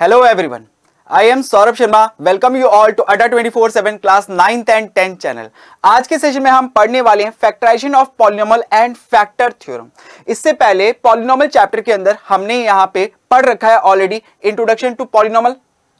hello everyone I am Saurabh Sharma welcome you all to Adda 24/7 class 9th and 10th channel आज के session में हम पढ़ने वाले हैं factorisation of polynomial and factor theorem इससे पहले पॉलिनोमल चैप्टर के अंदर हमने यहाँ पे पढ़ रखा है ऑलरेडी इंट्रोडक्शन टू पॉलिनोमल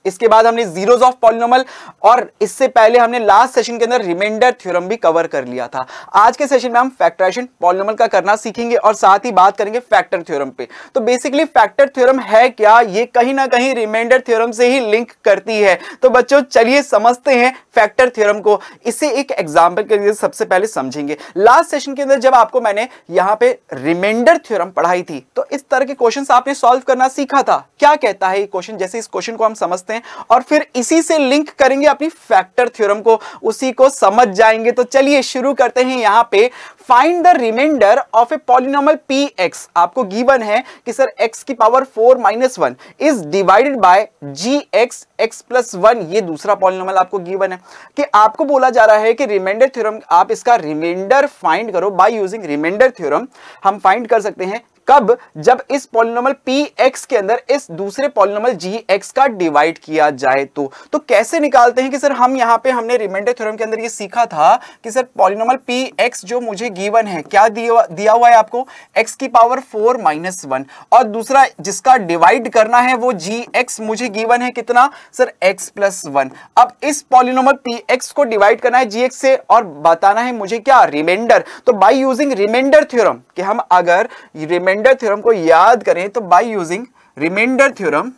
इसके बाद हमने जीरोज ऑफ पॉलिनोमल और इससे पहले हमने लास्ट सेशन के अंदर रिमाइंडर थ्योरम भी कवर कर लिया था आज के सेशन में हम फैक्टराइजेशन पॉलिनोमल का करना सीखेंगे और साथ ही बात करेंगे फैक्टर थ्योरम पे तो बेसिकली फैक्टर थ्योरम है क्या ये कहीं ना कहीं रिमाइंडर थ्योरम से ही लिंक करती है तो बच्चों चलिए समझते हैं फैक्टर थ्योरम को इसे एक एग्जाम्पल के लिए सबसे पहले समझेंगे लास्ट सेशन के अंदर जब आपको मैंने यहां पे रिमाइंडर थ्योरम पढ़ाई थी तो इस तरह के क्वेश्चन आपने सॉल्व करना सीखा था क्या कहता है ये क्वेश्चन जैसे इस क्वेश्चन को हम समझते हैं हैं और फिर इसी से लिंक करेंगे अपनी फैक्टर थ्योरम को उसी को समझ जाएंगे तो चलिए शुरू करते हैं यहां पे find the remainder of a polynomial P x आपको गिवन है कि सर एक्स की power four minus one is divided by g x x plus one ये दूसरा पॉलिनोमल आपको गिवन है कि आपको बोला जा रहा है कि रिमाइंडर थ्योरम आप इसका रिमाइंडर फाइंड करो बाय यूजिंग रिमाइंडर थ्योरम हम फाइंड कर सकते हैं कब जब इस पॉलिनोमल पी एक्स के अंदर इस दूसरे पॉलिनोमल जी एक्स का डिवाइड किया जाए तो तो कैसे निकालते हैं कि सर हम यहां पे हमने रिमाइंडर थ्योरम के अंदर ये सीखा था कि सर पॉलिनोमल पी एक्स जो मुझे गिवन है क्या दिया, दिया हुआ है आपको एक्स की पावर फोर माइनस वन और दूसरा जिसका डिवाइड करना है वो जी एक्स मुझे गिवन है कितना सर एक्स प्लस वन अब इस पॉलिनोमल पी एक्स को डिवाइड करना है जी एक्स से और बताना है मुझे क्या रिमाइंडर तो बाई यूजिंग रिमाइंडर थ्योरम कि हम अगर रिमाइंडर रिमाइंडर थ्योरम को याद करें तो by using remainder theorem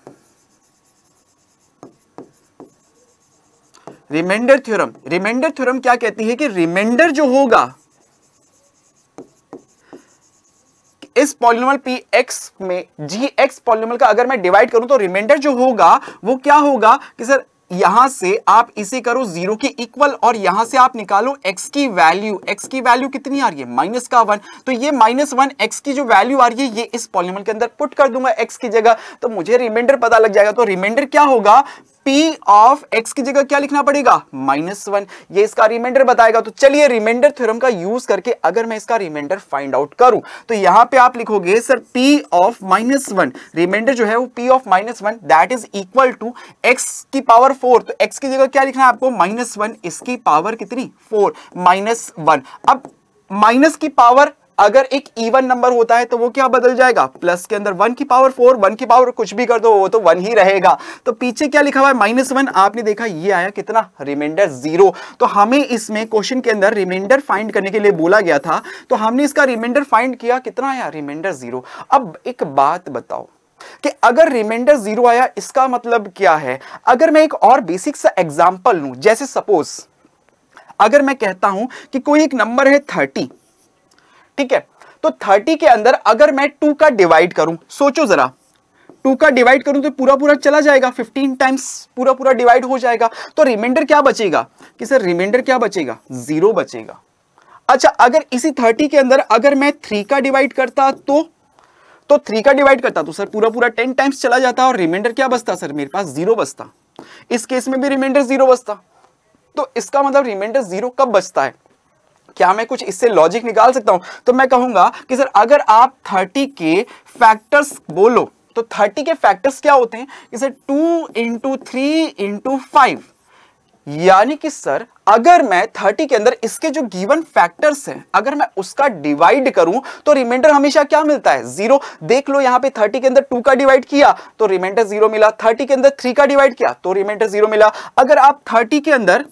remainder theorem remainder theorem क्या कहती है कि रिमाइंडर जो होगा इस पॉलिनोमल पी एक्स में जी एक्स पॉलिनोमल का अगर मैं डिवाइड करूं तो रिमाइंडर जो होगा वो क्या होगा कि सर यहां से आप इसे करो जीरो के इक्वल और यहां से आप निकालो एक्स की वैल्यू एक्स की वैल्यू कितनी आ रही है माइनस का वन तो ये माइनस वन एक्स की जो वैल्यू आ रही है ये इस पॉलिमल के अंदर पुट कर दूंगा एक्स की जगह तो मुझे रिमाइंडर पता लग जाएगा तो रिमाइंडर क्या होगा पी ऑफ एक्स की जगह क्या लिखना पड़ेगा माइनस वन ये इसका रिमाइंडर बताएगा तो चलिए रिमाइंडर थ्योरम का यूज करके अगर मैं इसका रिमाइंडर फाइंड आउट करूं तो यहां पे आप लिखोगे sir P of minus one remainder जो है वो p of minus one that is equal to x की पावर फोर तो एक्स की जगह क्या लिखना है आपको माइनस वन इसकी पावर कितनी फोर माइनस वन अब माइनस की पावर अगर एक इवन नंबर होता है तो वो क्या बदल जाएगा प्लस के अंदर वन की पावर फोर वन की पावर कुछ भी कर दो वो तो वन ही रहेगा तो पीछे क्या लिखा हुआ है माइनस वन आपने देखा ये आया कितना रिमाइंडर जीरो तो हमें इसमें क्वेश्चन के अंदर रिमाइंडर फाइंड करने के लिए बोला गया था तो हमने इसका रिमाइंडर फाइंड किया कितना आया रिमाइंडर जीरो अब एक बात बताओ कि अगर रिमाइंडर जीरो आया इसका मतलब क्या है अगर मैं एक और बेसिक सा एग्जाम्पल लू जैसे सपोज अगर मैं कहता हूं कि कोई एक नंबर है थर्टी ठीक है तो थर्टी के अंदर अगर मैं टू का डिवाइड करूं सोचो जरा टू का डिवाइड करूं तो पूरा पूरा चला जाएगा 15 टाइम्स पूरा पूरा डिवाइड हो जाएगा तो रिमाइंडर क्या बचेगा कि सर रिमाइंडर क्या बचेगा जीरो बचेगा अच्छा अगर इसी थर्टी के अंदर अगर मैं थ्री का डिवाइड करता तो तो थ्री का डिवाइड करता तो सर पूरा पूरा टेन टाइम्स चला जाता और रिमाइंडर क्या बचता सर मेरे पास जीरो बचता इस केस में भी रिमाइंडर जीरो बचता तो इसका मतलब रिमाइंडर जीरो कब बचता है क्या मैं कुछ इससे लॉजिक निकाल सकता हूं तो मैं कहूंगा कि सर अगर आप थर्टी के फैक्टर्स बोलो तो थर्टी के फैक्टर्स क्या होते हैं कि sir two into three into five यानी कि सर अगर मैं 30 के अंदर इसके जो गिवन फैक्टर्स हैं अगर मैं उसका डिवाइड करूं तो रिमाइंडर हमेशा क्या मिलता है जीरो देख लो यहां पे 30 के अंदर टू का डिवाइड किया तो रिमाइंडर जीरो मिला 30 के अंदर थ्री का डिवाइड किया तो रिमाइंडर जीरो मिला अगर आप 30 के अंदर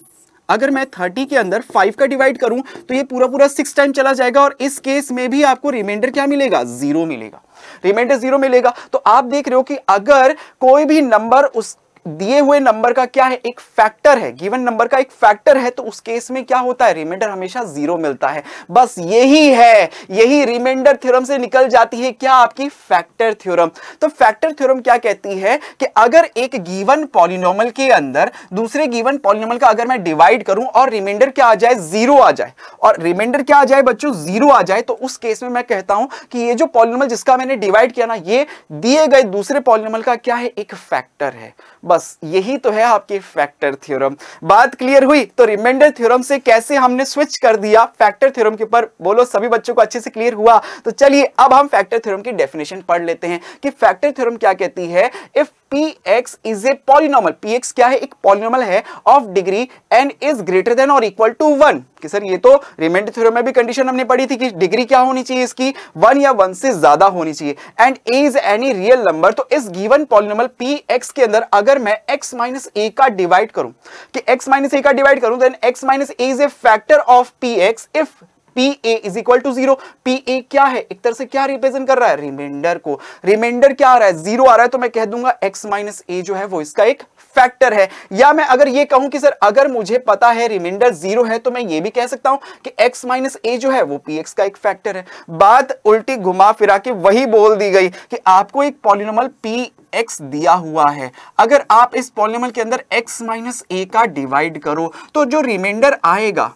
अगर मैं थर्टी के अंदर फाइव का डिवाइड करूं तो ये पूरा पूरा सिक्स टाइम चला जाएगा और इस केस में भी आपको रिमाइंडर क्या मिलेगा जीरो मिलेगा रिमाइंडर जीरो मिलेगा तो आप देख रहे हो कि अगर कोई भी नंबर उस दिए हुए नंबर का क्या है एक फैक्टर है गिवन नंबर का एक फैक्टर है तो उस केस में क्या होता है रिमाइंडर हमेशा जीरो मिलता है बस यही है यही रिमाइंडर थ्योरम से निकल जाती है क्या आपकी फैक्टर थ्योरम तो फैक्टर थ्योरम क्या कहती है कि अगर एक गिवन पॉलिनोमल के अंदर दूसरे गिवन पॉलिनोमल का अगर मैं डिवाइड करूं और रिमाइंडर क्या आ जाए जीरो आ जाए और रिमाइंडर क्या आ जाए बच्चों जीरो आ जाए तो उस केस में मैं कहता हूं कि ये जो पॉलिनोमल जिसका मैंने डिवाइड किया ना ये दिए गए दूसरे पॉलिनोमल का क्या है एक फैक्टर है बस यही तो है आपकी फैक्टर थ्योरम बात क्लियर हुई तो रिमाइंडर थ्योरम से कैसे हमने स्विच कर दिया फैक्टर थ्योरम के ऊपर बोलो सभी बच्चों को अच्छे से क्लियर हुआ तो चलिए अब हम फैक्टर थ्योरम की डेफिनेशन पढ़ लेते हैं कि फैक्टर थ्योरम क्या कहती है if p x is a polynomial P x क्या है एक पॉलिनोमल है of degree and is greater than और इक्वल टू वन कि सर ये तो रिमाइंडर थ्योरम में भी कंडीशन हमने पढ़ी थी कि डिग्री क्या होनी चाहिए इसकी वन या वन से ज्यादा होनी चाहिए and a is any real number तो इस गिवन पॉलिनोमल पी एक्स के अंदर अगर अगर मैं x माइनस ए का डिवाइड करूं कि x माइनस ए का डिवाइड करूं then x minus a is a factor of P x if p a is equal to zero p a क्या है एक तरह से क्या रिप्रेजेंट कर रहा है रिमाइंडर को रिमाइंडर क्या आ रहा है जीरो आ रहा है तो मैं कह दूंगा एक्स माइनस ए जो है वो इसका एक फैक्टर है या मैं अगर ये कहूं कि सर अगर मुझे पता है रिमाइंडर जीरो है तो मैं ये भी कह सकता हूं कि x माइनस ए जो है वो पी एक्स का एक फैक्टर है बात उल्टी घुमा फिरा के वही बोल दी गई कि आपको एक पॉलिनोमल पी एक्स दिया हुआ है अगर आप इस पॉलिनोमल के अंदर x माइनस ए का डिवाइड करो तो जो रिमाइंडर आएगा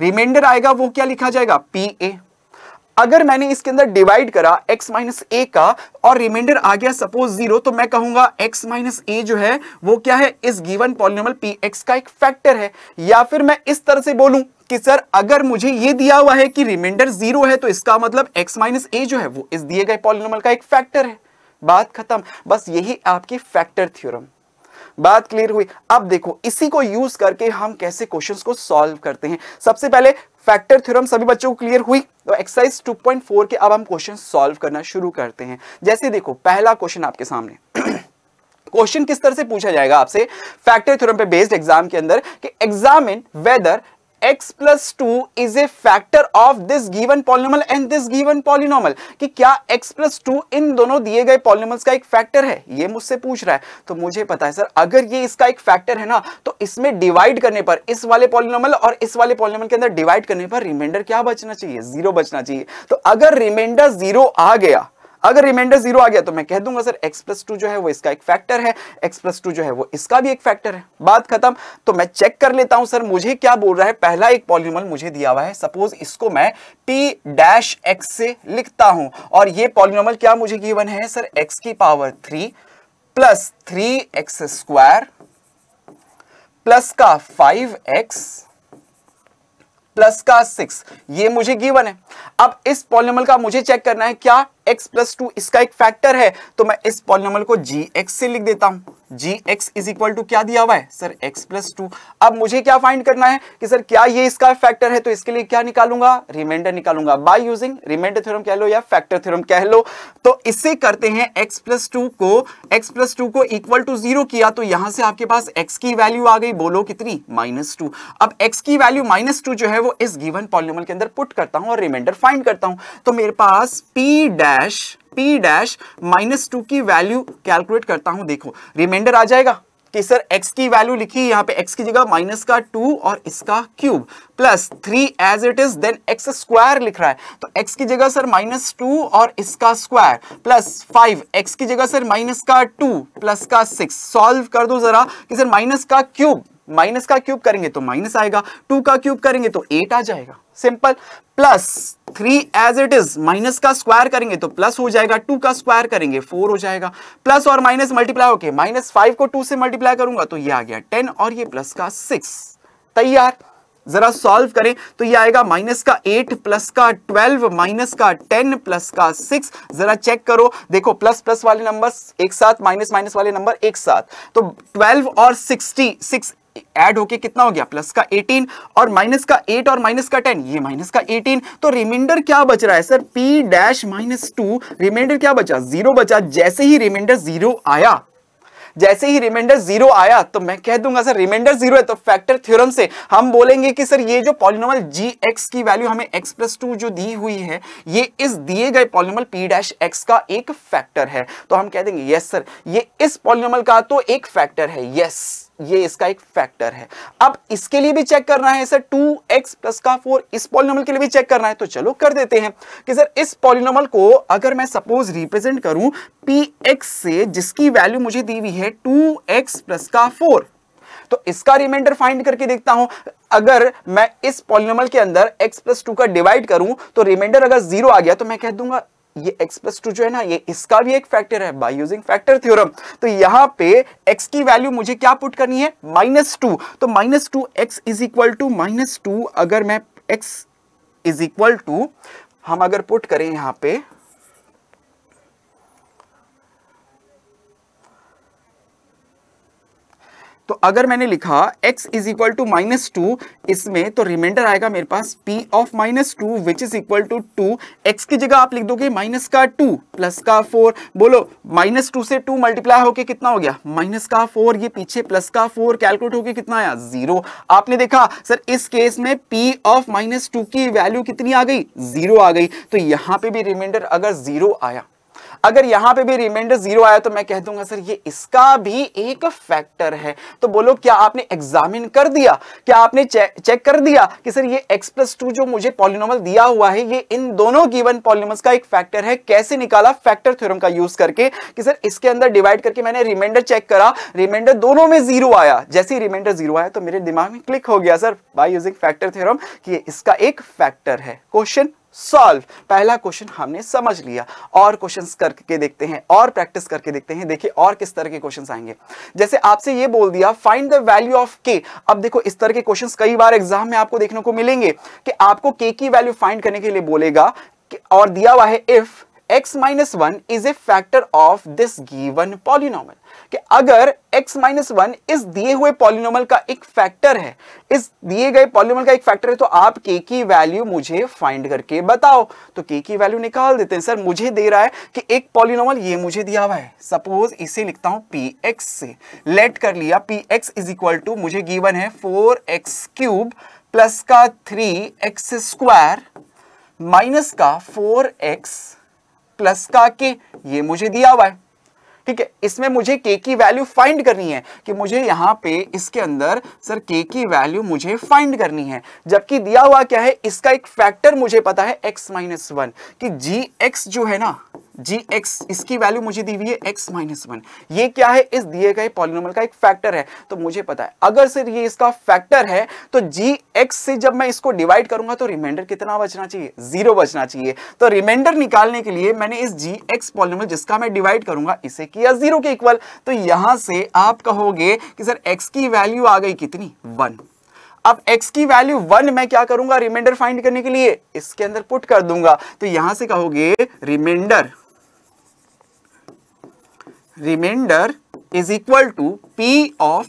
रिमाइंडर आएगा वो क्या लिखा जाएगा पी ए अगर मैंने इसके अंदर डिवाइड करा x माइनस ए का और रिमाइंडर आ गया सपोज जीरो तो मैं कहूंगा x माइनस ए जो है वो क्या है इस गिवन पॉलिनोमल एक्स का एक फैक्टर है या फिर मैं इस तरह से बोलूं कि सर अगर मुझे ये दिया हुआ है कि रिमाइंडर जीरो है तो इसका मतलब x माइनस ए जो है वो इस दिए गए पॉलिनोमल का एक फैक्टर है बात खत्म बस यही आपकी फैक्टर थ्योरम बात क्लियर हुई अब देखो इसी को यूज करके हम कैसे क्वेश्चंस को सॉल्व करते हैं सबसे पहले फैक्टर थ्योरम सभी बच्चों को क्लियर हुई तो एक्सरसाइज 2.4 के अब हम क्वेश्चन सॉल्व करना शुरू करते हैं जैसे देखो पहला क्वेश्चन आपके सामने क्वेश्चन किस तरह से पूछा जाएगा आपसे फैक्टर थ्योरम पे बेस्ड एग्जाम के अंदर कि examine whether x plus two is a factor of this given polynomial and this given polynomial कि क्या x प्लस टू इन दोनों दिए गए पॉलिनोमल्स का एक फैक्टर है ये मुझसे पूछ रहा है तो मुझे पता है सर अगर ये इसका एक फैक्टर है ना तो इसमें डिवाइड करने पर इस वाले पॉलिनोमल और इस वाले पॉलिनोमल के अंदर डिवाइड करने पर रिमाइंडर क्या बचना चाहिए जीरो बचना चाहिए तो अगर रिमाइंडर जीरो आ गया अगर रिमाइंडर जीरो आ गया तो मैं कह दूंगा सर एक्स प्लस टू जो है वो इसका एक फैक्टर है एक्स प्लस टू जो है वो इसका भी एक फैक्टर है बात खत्म तो मैं चेक कर लेता हूं सर मुझे क्या बोल रहा है पहला एक पॉलिनोमल मुझे दिया हुआ है सपोज इसको मैं टी डैश एक्स से लिखता हूं और ये पॉलिनोमल क्या मुझे गिवन है सर एक्स की power three plus three x square plus का फाइव एक्स प्लस का सिक्स ये मुझे गिवन है अब इस पॉलिनोमल का मुझे चेक करना है क्या एक्स प्लस टू इसका एक फैक्टर है तो मैं इस पॉलिनोमल को जी एक्स से लिख देता हूं g x is equal to क्या दिया हुआ है सर एक्स प्लस टू अब मुझे क्या फाइंड करना है कि सर क्या ये इसका फैक्टर है तो इसके लिए क्या निकालूंगा रिमाइंडर निकालूंगा बाय यूजिंग रिमाइंडर थ्योरम कह लो या फैक्टर थ्योरम कह लो तो इससे करते हैं एक्स प्लस टू को एक्स प्लस टू को इक्वल टू जीरो किया तो यहां से आपके पास एक्स की वैल्यू आ गई बोलो कितनी माइनस टू अब एक्स की वैल्यू माइनस टू जो है वो इस गिवन पॉलिनोमल के अंदर पुट करता हूं और रिमाइंडर फाइंड करता हूं तो मेरे पास p dash dash p dash minus two की वैल्यू कैलकुलेट करता हूं देखो रिमाइंडर आ जाएगा कि सर x की वैल्यू लिखी यहाँ पे x की जगह माइनस का टू और इसका cube plus three as it is then x square लिख रहा है तो x की जगह सर माइनस टू और इसका स्क्वायर प्लस फाइव एक्स की जगह सर माइनस का टू प्लस का सिक्स सॉल्व कर दो जरा कि सर माइनस का क्यूब माइनस का क्यूब करेंगे तो माइनस आएगा टू का क्यूब करेंगे तो एट आ जाएगा simple plus three as it is minus का स्क्वायर करेंगे तो प्लस हो जाएगा टू का स्क्वायर करेंगे फोर हो जाएगा प्लस और माइनस मल्टीप्लाई होके माइनस फाइव को टू से मल्टीप्लाई करूंगा तो ये आ गया टेन और ये प्लस का सिक्स तैयार जरा सॉल्व करें तो ये आएगा माइनस का एट प्लस का ट्वेल्व माइनस का टेन प्लस का सिक्स जरा चेक करो देखो प्लस प्लस वाले नंबर्स एक साथ माइनस माइनस वाले नंबर एक साथ तो ट्वेल्व और सिक्सटी सिक्स ऐड होके कितना हो गया प्लस का 18 और माइनस का 8 और माइनस का 10 ये माइनस का 18 तो रिमाइंडर क्या बच रहा है sir p dash minus two remainder क्या बचा जीरो बचा जैसे ही रिमाइंडर जीरो आया जैसे ही रिमाइंडर जीरो आया तो मैं कह दूंगा सर रिमाइंडर जीरो है तो फैक्टर थ्योरम से हम बोलेंगे कि सर ये जो पॉलिनोमल जी एक्स की वैल्यू हमें एक्स प्लस टू जो दी हुई है ये इस दिए गए पॉलिनोमल पी डैश एक्स का एक फैक्टर है तो हम कह देंगे यस सर ये इस पॉलिनोमल का तो एक फैक्टर है यस ये इसका एक फैक्टर है अब इसके लिए भी चेक करना है सर टू एक्स प्लस का फोर इस पॉलिनोमल के लिए भी चेक करना है तो चलो कर देते हैं कि सर इस पॉलिनोमल को अगर मैं सपोज रिप्रेजेंट करूं पी एक्स से जिसकी वैल्यू मुझे दी हुई है टू एक्स प्लस का फोर तो इसका रिमाइंडर फाइंड करके देखता हूं अगर मैं इस पॉलिनोमल के अंदर x प्लस टू का डिवाइड करूं तो रिमाइंडर अगर जीरो आ गया तो मैं कह दूंगा ये एक्स प्लस टू जो है ना ये इसका भी एक फैक्टर है बाय यूजिंग फैक्टर थ्योरम तो यहां पे एक्स की वैल्यू मुझे क्या पुट करनी है माइनस टू तो minus two x is equal to minus two अगर मैं एक्स इज इक्वल टू हम अगर पुट करें यहां पे तो अगर मैंने लिखा x is equal to minus two इसमें तो रिमाइंडर आएगा मेरे पास p of minus two which is equal to two x की जगह आप लिख दोगे माइनस का टू प्लस का फोर बोलो माइनस टू से टू मल्टीप्लाई होके कितना हो गया माइनस का फोर ये पीछे प्लस का फोर कैलकुलेट होके कितना आया जीरो आपने देखा सर इस केस में p ऑफ माइनस टू की वैल्यू कितनी आ गई जीरो आ गई तो यहां पर भी रिमाइंडर अगर जीरो आया अगर यहां पे भी रिमाइंडर जीरो आया तो मैं कह दूंगा सर ये इसका भी एक फैक्टर है तो बोलो क्या आपने एग्जामिन कर दिया क्या आपने चेक, चेक कर दिया कि सर ये एक्स प्लस टू जो मुझे पॉलिनोमल दिया हुआ है ये इन दोनों गिवन पॉलिनोमल्स का एक फैक्टर है कैसे निकाला फैक्टर थ्योरम का यूज करके कि सर इसके अंदर डिवाइड करके मैंने रिमाइंडर चेक करा रिमाइंडर दोनों में जीरो आया जैसे ही रिमाइंडर जीरो आया तो मेरे दिमाग में क्लिक हो गया sir by using factor theorem कि इसका एक फैक्टर है क्वेश्चन सॉल्व पहला क्वेश्चन हमने समझ लिया और क्वेश्चंस करके देखते हैं और प्रैक्टिस करके देखते हैं देखिए और किस तरह के क्वेश्चंस आएंगे जैसे आपसे ये बोल दिया फाइंड द वैल्यू ऑफ के अब देखो इस तरह के क्वेश्चंस कई बार एग्जाम में आपको देखने को मिलेंगे कि आपको के की वैल्यू फाइंड करने के लिए बोलेगा और दिया हुआ है if x minus one is a factor of this given polynomial कि अगर x माइनस वन इस दिए हुए पॉलिनोमल का एक फैक्टर है इस दिए गए पॉलिनोमल का एक फैक्टर है तो आप k की वैल्यू मुझे फाइंड करके बताओ तो k की वैल्यू निकाल देते हैं सर मुझे दे रहा है कि एक पॉलिनोमल ये मुझे दिया हुआ है सपोज इसे लिखता हूं पी एक्स से लेट कर लिया p x is equal to मुझे गिवन है फोर एक्स क्यूब प्लस का थ्री एक्स स्क्वायर माइनस का फोर एक्स प्लस का के ये मुझे दिया हुआ है ठीक है इसमें मुझे के की वैल्यू फाइंड करनी है कि मुझे यहां पे इसके अंदर सर के की वैल्यू मुझे फाइंड करनी है जबकि दिया हुआ क्या है इसका एक फैक्टर मुझे पता है एक्स माइनस वन की जी एक्स जो है ना जी एक्स इसकी वैल्यू मुझे दी हुई है एक्स माइनस वन ये क्या है इस दिए गए पॉलिनोमल का एक फैक्टर है तो मुझे पता है अगर सर ये इसका फैक्टर है तो जी एक्स से जब मैं इसको डिवाइड करूंगा तो रिमाइंडर कितना बचना चाहिए जीरो बचना चाहिए तो रिमाइंडर निकालने के लिए मैंने इस जी एक्स पॉलिनोमल जिसका मैं डिवाइड करूंगा इसे किया जीरो के इक्वल तो यहां से आप कहोगे कि सर एक्स की वैल्यू आ गई कितनी वन अब x की वैल्यू वन मैं क्या करूंगा रिमाइंडर फाइंड करने के लिए इसके अंदर पुट कर दूंगा तो यहां से कहोगे remainder remainder is equal to p of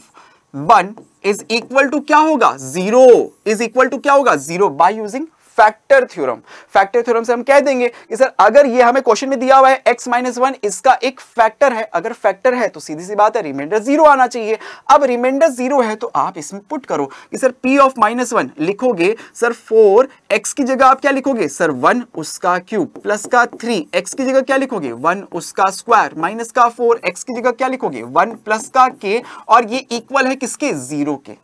one is equal to क्या होगा जीरो इज इक्वल टू क्या होगा zero by using factor theorem factor theorem से हम कह देंगे कि सर अगर ये हमें क्वेश्चन में दिया हुआ है एक्स माइनस वन इसका एक फैक्टर है अगर फैक्टर है तो सीधी सी बात है रिमाइंडर जीरो आना चाहिए अब रिमाइंडर जीरो है तो आप इसमें पुट करो कि sir P of minus one लिखोगे सर फोर एक्स की जगह आप क्या लिखोगे सर वन उसका क्यूब प्लस का थ्री एक्स की जगह क्या लिखोगे वन उसका स्क्वायर माइनस का फोर एक्स की जगह क्या लिखोगे वन प्लस का के और ये इक्वल है किसके जीरो के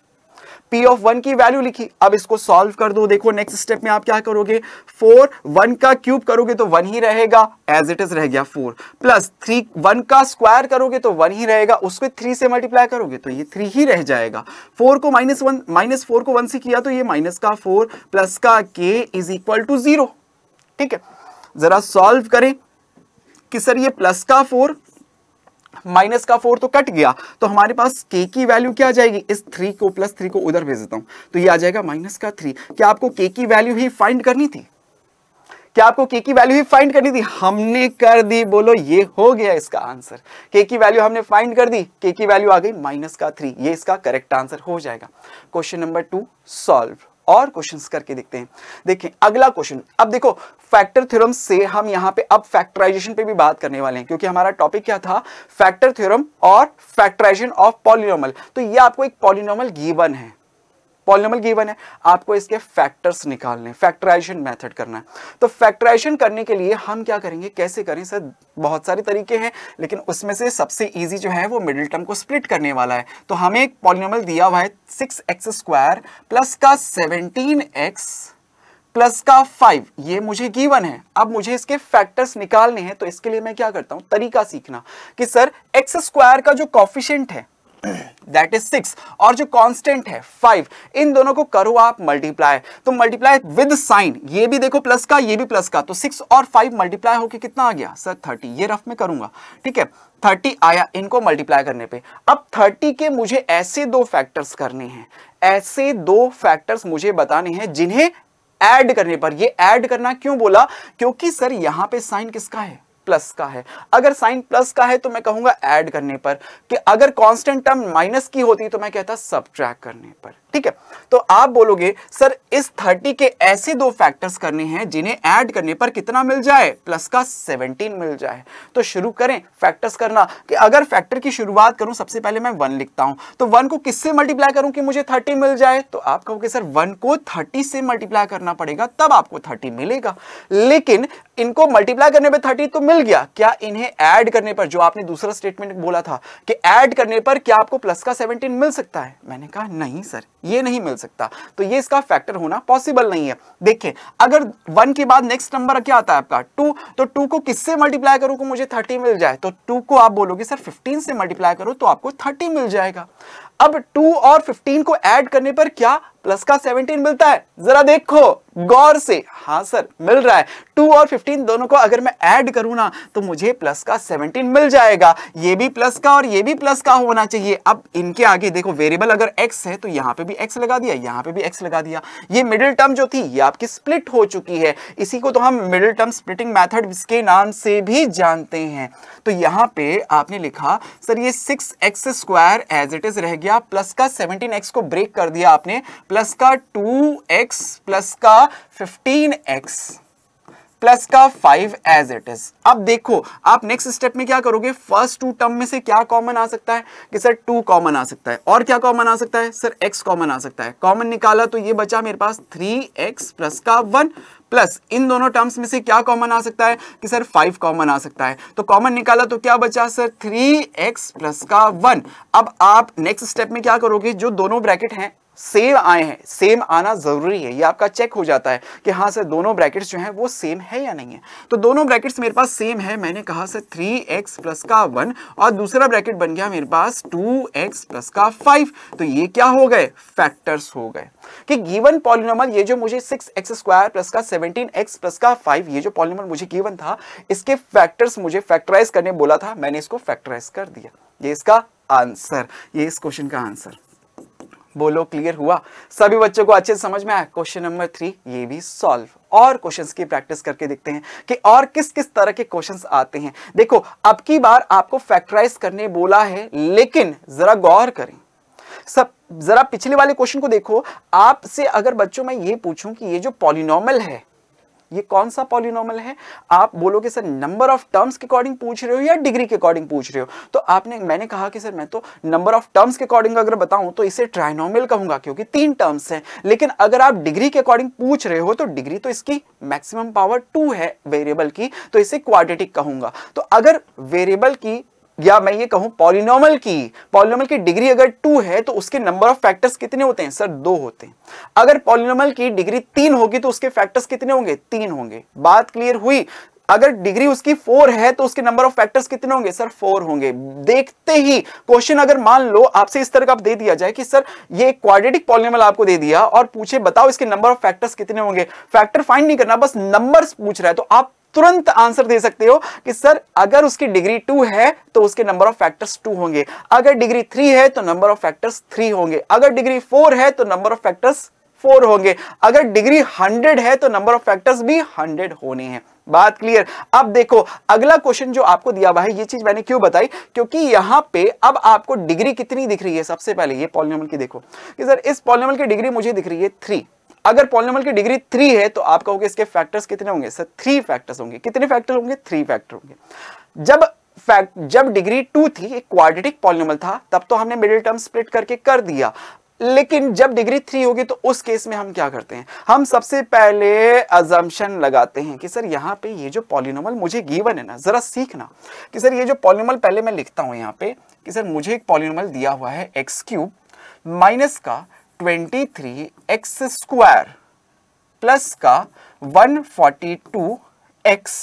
P ऑफ वन की वैल्यू लिखी अब इसको सॉल्व कर दो देखो नेक्स्ट स्टेप में आप क्या करोगे फोर वन का क्यूब करोगे तो वन ही रहेगा एज इट इज रह गया 4 प्लस 3 1 का स्क्वायर करोगे तो वन ही रहेगा उसको थ्री से मल्टीप्लाई करोगे तो ये थ्री ही रह जाएगा फोर को माइनस वन माइनस फोर को वन से किया तो ये माइनस का फोर प्लस का के इज इक्वल टू जीरो ठीक है जरा सॉल्व करें कि सर ये प्लस का फोर माइनस का फोर तो कट गया तो हमारे पास के की वैल्यू क्या आ जाएगी इस थ्री को प्लस थ्री को उधर भेज देता हूं तो ये आ जाएगा माइनस का थ्री क्या आपको के की वैल्यू ही फाइंड करनी थी क्या आपको के की वैल्यू ही फाइंड करनी थी हमने कर दी बोलो ये हो गया इसका आंसर के की वैल्यू हमने फाइंड कर दी के की वैल्यू आ गई माइनस का थ्री ये इसका करेक्ट आंसर हो जाएगा क्वेश्चन नंबर टू सॉल्व और क्वेश्चंस करके देखते हैं देखें अगला क्वेश्चन अब देखो फैक्टर थ्योरम से हम यहाँ पे अब फैक्टराइजेशन पे भी बात करने वाले हैं क्योंकि हमारा टॉपिक क्या था फैक्टर थ्योरम और फैक्टराइजेशन ऑफ पॉलिनोमल तो ये आपको एक पॉलिनोमल गिवन है पॉलिनोमल गिवन है आपको इसके फैक्टर्स निकालने फैक्टराइजेशन मेथड करना है तो फैक्टराइजेशन करने के लिए हम क्या करेंगे कैसे करें सर बहुत सारे तरीके हैं लेकिन उसमें से सबसे ईजी जो है वो मिडिल टर्म को स्प्लिट करने वाला है तो हमें एक पॉलिनोमल दिया हुआ है सिक्स एक्स स्क्वायर प्लस का सेवनटीन एक्स प्लस का फाइव ये मुझे गिवन है अब मुझे इसके फैक्टर्स निकालने हैं तो इसके लिए मैं क्या करता हूं तरीका सीखना कि सर एक्स स्क्वायर का जो कॉफिशेंट है That is सिक्स और जो कांस्टेंट है फाइव इन दोनों को करो आप मल्टीप्लाई तो मल्टीप्लाई विद साइन ये भी देखो प्लस का ये भी प्लस का तो सिक्स और फाइव मल्टीप्लाई होकर कितना आ गया सर थर्टी ये रफ में करूंगा ठीक है थर्टी आया इनको मल्टीप्लाई करने पे अब थर्टी के मुझे ऐसे दो फैक्टर्स करने हैं ऐसे दो फैक्टर्स मुझे बताने हैं जिन्हें एड करने पर यह ऐड करना क्यों बोला क्योंकि सर यहां पर साइन किसका है प्लस का है अगर साइन प्लस का है तो मैं कहूंगा ऐड करने पर कि अगर कांस्टेंट टर्म माइनस की होती तो मैं कहता सब करने पर ठीक है तो आप बोलोगे सर इस 30 के ऐसे दो फैक्टर्स करने हैं जिन्हें ऐड करने पर कितना मिल जाए प्लस का 17 मिल जाए तो शुरू करें फैक्टर्स करना कि अगर फैक्टर की शुरुआत करूं सबसे पहले मैं वन लिखता हूं तो वन को किससे मल्टीप्लाई करूं कि मुझे 30 मिल जाए तो आप कहोगे सर वन को थर्टी से मल्टीप्लाई करना पड़ेगा तब आपको थर्टी मिलेगा लेकिन इनको मल्टीप्लाई करने पर थर्टी तो मिल गया क्या इन्हें ऐड करने पर जो आपने दूसरा स्टेटमेंट बोला था कि ऐड करने पर क्या आपको प्लस का सेवनटीन मिल सकता है मैंने कहा नहीं सर ये नहीं मिल सकता तो ये इसका फैक्टर होना पॉसिबल नहीं है देखिए अगर वन के बाद नेक्स्ट नंबर क्या आता है आपका टू तो टू को किससे मल्टीप्लाई करो को मुझे थर्टी मिल जाए तो टू को आप बोलोगे सर फिफ्टीन से मल्टीप्लाई करो तो आपको थर्टी मिल जाएगा अब टू और फिफ्टीन को एड करने पर क्या प्लस का सेवनटीन मिलता है जरा देखो गौर से हाँ सर मिल रहा है टू और फिफ्टीन दोनों को अगर मैं ऐड करूं ना तो मुझे प्लस का सेवनटीन मिल जाएगा ये भी प्लस का और ये भी प्लस का होना चाहिए अब इनके आगे देखो वेरिएबल अगर एक्स है तो यहाँ पे भी एक्स लगा दिया यहाँ पे भी एक्स लगा दिया ये मिडिल टर्म जो थी ये आपकी स्प्लिट हो चुकी है इसी को तो हम मिडिल टर्म स्प्लिटिंग मैथड के नाम से भी जानते हैं तो यहाँ पे आपने लिखा सर ये six x square as it is रह गया प्लस का सेवनटीन एक्स को ब्रेक कर दिया आपने प्लस का टू एक्स प्लस का फिफ्टीन एक्स प्लस का फाइव एज इट इज अब देखो आप नेक्स्ट स्टेप में क्या करोगे फर्स्ट टू टर्म में से क्या कॉमन आ सकता है कि सर टू कॉमन आ सकता है और क्या कॉमन आ सकता है सर एक्स कॉमन आ सकता है कॉमन निकाला तो ये बचा मेरे पास थ्री एक्स प्लस का वन प्लस इन दोनों टर्म्स में से क्या कॉमन आ सकता है कि सर फाइव कॉमन आ सकता है तो कॉमन निकाला तो क्या बचा सर थ्री एक्स प्लस का वन अब आप नेक्स्ट स्टेप में क्या करोगे जो दोनों ब्रैकेट हैं सेम आए हैं सेम आना ज़रूरी है ये आपका चेक हो जाता है कि हाँ सर दोनों ब्रैकेट्स जो हैं वो सेम है या नहीं है तो दोनों ब्रैकेट्स मेरे पास सेम है मैंने कहा सर थ्री एक्स प्लस का वन और दूसरा ब्रैकेट बन गया मेरे पास टू एक्स प्लस का फाइव तो ये क्या हो गए फैक्टर्स हो गए कि गिवन पॉलिनोमल ये जो मुझे सिक्स एक्स स्क्वायर प्लस का सेवनटीन एक्स प्लस का फाइव ये जो पॉलिनोमल मुझे गिवन था इसके फैक्टर्स मुझे फैक्टराइज करने बोला था मैंने इसको फैक्टराइज कर दिया ये इसका आंसर ये इस क्वेश्चन का आंसर बोलो क्लियर हुआ सभी बच्चों को अच्छे से समझ में आया क्वेश्चन नंबर थ्री ये भी सॉल्व और क्वेश्चंस की प्रैक्टिस करके देखते हैं कि और किस किस तरह के क्वेश्चंस आते हैं देखो अब की बार आपको फैक्टराइज करने बोला है लेकिन जरा गौर करें सब जरा पिछले वाले क्वेश्चन को देखो आपसे अगर बच्चों में ये पूछूं कि ये जो पॉलिनॉमल है ये कौन सा पॉलिनॉमल है आप बोलोगे सर नंबर ऑफ टर्म्स के अकॉर्डिंग पूछ रहे हो या डिग्री के अकॉर्डिंग पूछ रहे हो तो आपने मैंने कहा कि सर मैं तो नंबर ऑफ टर्म्स के अकॉर्डिंग अगर बताऊं तो इसे ट्राइनोमल कहूंगा क्योंकि तीन टर्म्स हैं लेकिन अगर आप डिग्री के अकॉर्डिंग पूछ रहे हो तो डिग्री तो इसकी मैक्सिमम पावर टू है वेरिएबल की तो इसे क्वाड्रेटिक कहूंगा तो अगर वेरिएबल की या मैं ये कहूं पॉलिनोमल की पॉलिनोमल की डिग्री अगर टू है तो उसके नंबर ऑफ फैक्टर्स कितने होते हैं सर दो होते हैं अगर पॉलिनोमल की डिग्री तीन होगी तो उसके फैक्टर्स कितने होंगे तीन होंगे बात क्लियर हुई अगर डिग्री उसकी फोर है तो उसके नंबर ऑफ फैक्टर्स कितने होंगे सर फोर होंगे देखते ही क्वेश्चन अगर मान लो आपसे इस तरह का दे दिया जाए कि सर ये क्वाड्रेटिक पॉलिनोमल आपको दे दिया और पूछे बताओ इसके नंबर ऑफ फैक्टर्स कितने होंगे फैक्टर फाइंड नहीं करना बस नंबर्स पूछ रहा है तो आप तुरंत आंसर दे सकते हो कि सर अगर उसकी डिग्री टू है तो उसके नंबर ऑफ फैक्टर्स टू होंगे अगर डिग्री थ्री है तो नंबर ऑफ फैक्टर्स थ्री होंगे अगर डिग्री फोर है तो नंबर ऑफ फैक्टर्स फोर होंगे अगर डिग्री हंड्रेड है तो नंबर ऑफ फैक्टर्स भी हंड्रेड होने हैं बात क्लियर अब देखो अगला क्वेश्चन जो आपको दिया हुआ है ये चीज मैंने क्यों बताई क्योंकि यहां पे अब आपको डिग्री कितनी दिख रही है सबसे पहले ये पॉलिनोमल की देखो कि सर इस पॉलिनोमल की डिग्री मुझे दिख रही है थ्री अगर पॉलिनोमल की डिग्री थ्री है तो आप कहोगे इसके फैक्टर्स कितने होंगे सर थ्री फैक्टर्स होंगे कितने फैक्टर होंगे थ्री फैक्टर होंगे जब फैक्ट जब डिग्री टू थी एक क्वाड्रेटिक पॉलिनोमल था तब तो हमने मिडिल टर्म स्प्लिट करके कर दिया लेकिन जब डिग्री थ्री होगी तो उस केस में हम क्या करते हैं हम सबसे पहले अजम्पन लगाते हैं कि सर यहाँ पे ये जो पॉलिनोमल मुझे गिवन है ना जरा सीखना कि सर ये जो पॉलिनोमल पहले मैं लिखता हूँ यहाँ पे कि सर मुझे एक पॉलिनोमल दिया हुआ है एक्स क्यूब माइनस का twenty three x square plus का one forty two x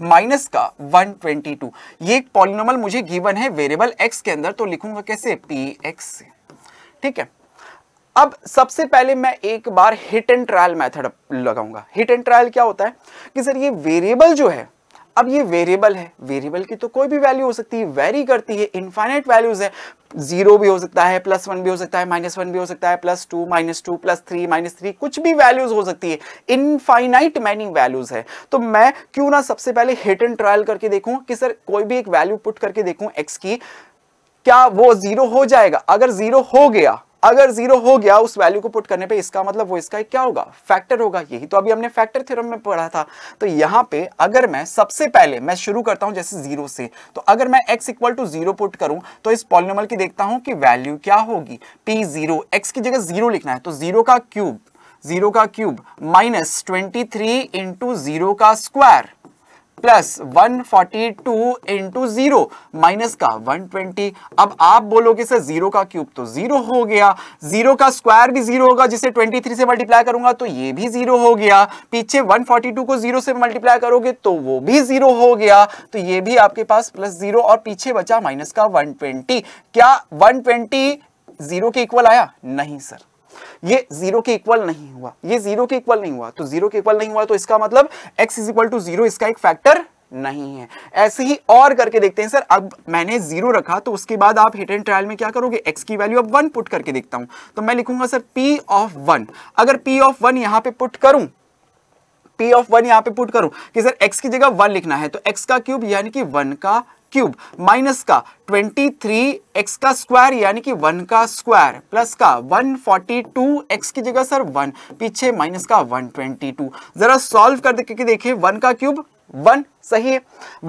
minus का 122 ये एक पॉलिनोमल मुझे गिवन है वेरिएबल एक्स के अंदर तो लिखूंगा कैसे पी एक्स ठीक है अब सबसे पहले मैं एक बार हिट एंड ट्रायल मेथड लगाऊंगा हिट एंड ट्रायल क्या होता है कि सर ये वेरिएबल जो है अब ये वेरिएबल है वेरिएबल की तो कोई भी वैल्यू हो सकती है वेरी करती है इन्फाइनाइट वैल्यूज है जीरो भी हो सकता है प्लस वन भी हो सकता है माइनस वन भी हो सकता है plus two minus two plus three minus three कुछ भी वैल्यूज हो सकती है इनफाइनाइट मैनी वैल्यूज है तो मैं क्यों ना सबसे पहले हिट एंड ट्रायल करके देखूं कि सर कोई भी एक वैल्यू पुट करके देखूं एक्स की क्या वो जीरो हो जाएगा अगर जीरो हो गया अगर जीरो हो गया उस वैल्यू को पुट करने पे इसका मतलब वो इसका क्या होगा फैक्टर होगा यही तो अभी हमने फैक्टर थ्योरम में पढ़ा था तो यहां पे अगर मैं सबसे पहले मैं शुरू करता हूं जैसे जीरो से तो अगर मैं x equal to zero put करूं तो इस पॉलिनोमल की देखता हूं कि वैल्यू क्या होगी पी जीरो एक्स की जगह जीरो लिखना है तो जीरो का क्यूब जीरो का cube minus twenty three into zero का square plus 142 forty two into zero minus का 120 अब आप बोलोगे सर जीरो का क्यूब तो जीरो हो गया जीरो का स्क्वायर भी जीरो होगा जिसे 23 से मल्टीप्लाई करूंगा तो ये भी जीरो हो गया पीछे 142 को जीरो से मल्टीप्लाई करोगे तो वो भी जीरो हो गया तो ये भी आपके पास प्लस जीरो और पीछे बचा माइनस का 120 क्या 120 जीरो के इक्वल आया नहीं सर ये जीरो के इक्वल नहीं हुआ ये जीरो के इक्वल नहीं हुआ तो जीरो के इक्वल नहीं हुआ तो इसका मतलब x is equal to zero इसका एक फैक्टर नहीं है ऐसे ही और करके देखते हैं सर अब मैंने जीरो रखा तो उसके बाद आप हिट एंड ट्रायल में क्या करोगे एक्स की वैल्यू अब वन पुट करके देखता हूं तो मैं लिखूंगा सर पी ऑफ वन अगर पी ऑफ वन यहां पे पुट करूं P of वन यहाँ पे पुट करूं कि सर x की जगह वन लिखना है तो x का क्यूब यानी कि वन का क्यूब माइनस का एक्स का स्क्वायर यानी कि 1 का स्क्वायर प्लस का एक्स की जगह सर 1 पीछे माइनस का 122 जरा सॉल्व कर करके देखिए 1 का क्यूब 1 सही है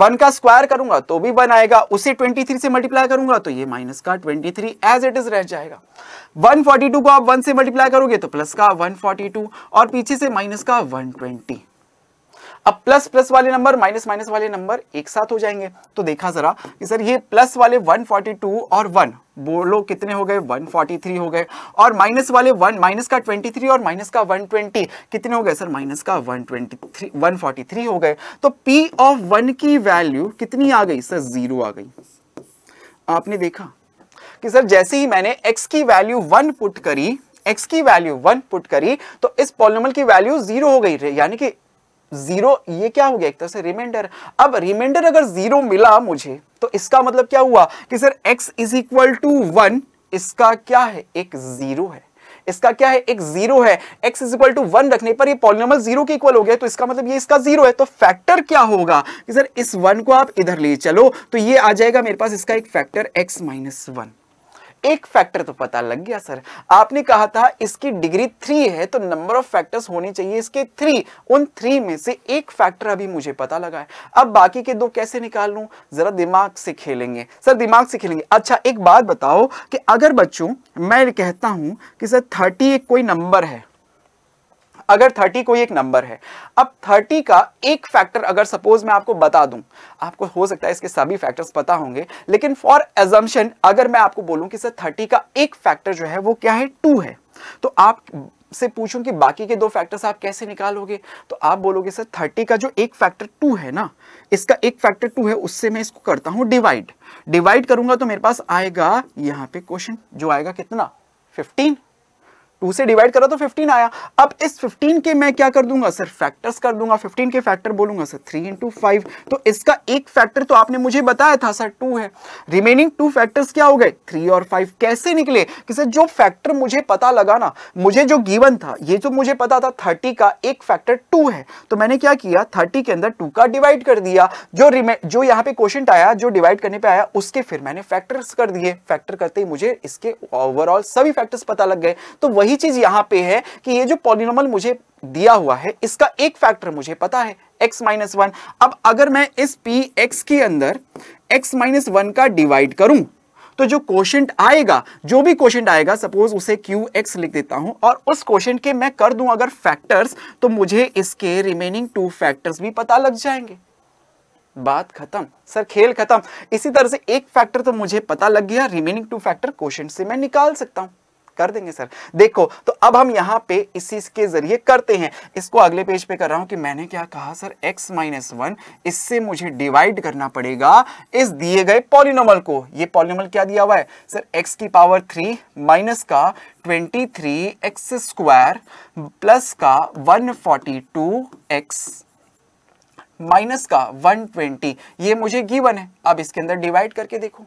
1 का स्क्वायर करूंगा तो भी 1 आएगा उसे 23 से मल्टीप्लाई करूंगा तो ये माइनस का 23 एज इट इज रह जाएगा 142 को आप 1 से मल्टीप्लाई करोगे तो प्लस का 142 और पीछे से माइनस का 120 अब प्लस प्लस वाले नंबर माइनस माइनस वाले नंबर एक साथ हो जाएंगे तो देखा जरा कि सर ये प्लस वाले 142 और 1 बोलो कितने हो गए 143 हो गए और माइनस वाले 1 माइनस का 23 और माइनस का 120 कितने हो गए सर माइनस का 123 143 हो गए तो P ऑफ 1 की वैल्यू कितनी आ गई सर जीरो आ गई आपने देखा कि सर जैसे ही मैंने एक्स की वैल्यू वन पुट करी एक्स की वैल्यू वन पुट करी तो इस पॉलिनोमियल की वैल्यू जीरो हो गई यानी कि जीरो ये क्या हो गया एक तरह से रिमाइंडर अब रिमाइंडर अगर जीरो मिला मुझे तो इसका मतलब क्या हुआ कि sir x is equal to one इसका क्या है एक जीरो है इसका क्या है एक जीरो है x is equal to one रखने पर ये पॉलिनोमल जीरो के इक्वल हो गया तो इसका मतलब ये इसका जीरो है तो फैक्टर क्या होगा कि सर इस वन को आप इधर ले चलो तो ये आ जाएगा मेरे पास इसका एक फैक्टर x माइनस वन एक फैक्टर तो पता लग गया सर आपने कहा था इसकी डिग्री थ्री है तो नंबर ऑफ फैक्टर्स होने चाहिए इसके थ्री उन थ्री में से एक फैक्टर अभी मुझे पता लगा है अब बाकी के दो कैसे निकाल लू ज़रा दिमाग से खेलेंगे सर दिमाग से खेलेंगे अच्छा एक बात बताओ कि अगर बच्चों मैं कहता हूँ कि सर थर्टी एक कोई नंबर है अगर 30 कोई एक नंबर है अब 30 का एक फैक्टर अगर सपोज मैं आपको बता दूं आपको हो सकता है इसके सभी फैक्टर्स पता होंगे लेकिन फॉर एजम्पन अगर मैं आपको बोलूं कि सर 30 का एक फैक्टर जो है वो क्या है टू है तो आप से पूछूं कि बाकी के दो फैक्टर्स आप कैसे निकालोगे तो आप बोलोगे सर थर्टी का जो एक फैक्टर टू है ना इसका एक फैक्टर टू है उससे मैं इसको करता हूं डिवाइड डिवाइड करूंगा तो मेरे पास आएगा यहां पे क्वेश्चन जो आएगा कितना फिफ्टीन टू से डिवाइड करा तो फिफ्टीन आया अब इस फिफ्टीन के मैं क्या कर दूंगा सर फैक्टर्स कर दूंगा फिफ्टीन के फैक्टर बोलूंगा सर थ्री इंटू फाइव तो इसका एक फैक्टर तो आपने मुझे बताया था सर टू है रिमेनिंग टू फैक्टर्स क्या हो गए थ्री और फाइव कैसे निकले कि सर जो फैक्टर मुझे पता लगा ना मुझे जो गीवन था ये जो मुझे पता था थर्टी का एक फैक्टर टू है तो मैंने क्या किया थर्टी के अंदर टू का डिवाइड कर दिया जो जो यहाँ पे क्वेश्चन आया जो डिवाइड करने पर आया उसके फिर मैंने फैक्टर्स कर दिए फैक्टर करते ही मुझे इसके ओवरऑल सभी फैक्टर्स पता लग गए तो वही वही चीज यहां पे है कि ये जो पॉलिनोमल मुझे दिया हुआ है इसका एक फैक्टर मुझे पता है x माइनस वन अब अगर मैं इस पी एक्स के अंदर x माइनस वन का डिवाइड करूं तो जो क्वेश्चन आएगा जो भी क्वेश्चन आएगा सपोज उसे क्यू एक्स लिख देता हूं और उस क्वेश्चन के मैं कर दूं अगर फैक्टर्स तो मुझे इसके रिमेनिंग टू फैक्टर्स भी पता लग जाएंगे बात खत्म सर खेल खत्म इसी तरह से एक फैक्टर तो मुझे पता लग गया रिमेनिंग टू फैक्टर क्वेश्चन से मैं निकाल सकता हूं कर देंगे सर देखो तो अब हम यहाँ पे इसी के जरिए करते हैं इसको अगले पेज पे कर रहा हूं कि मैंने क्या कहा सर x माइनस वन इससे मुझे डिवाइड करना पड़ेगा इस दिए गए पॉलिनोमल को ये पॉलिनोमल क्या दिया हुआ है सर x की पावर थ्री माइनस का twenty three x square plus का one forty two x minus का 120 ये मुझे गिवन है अब इसके अंदर डिवाइड करके देखो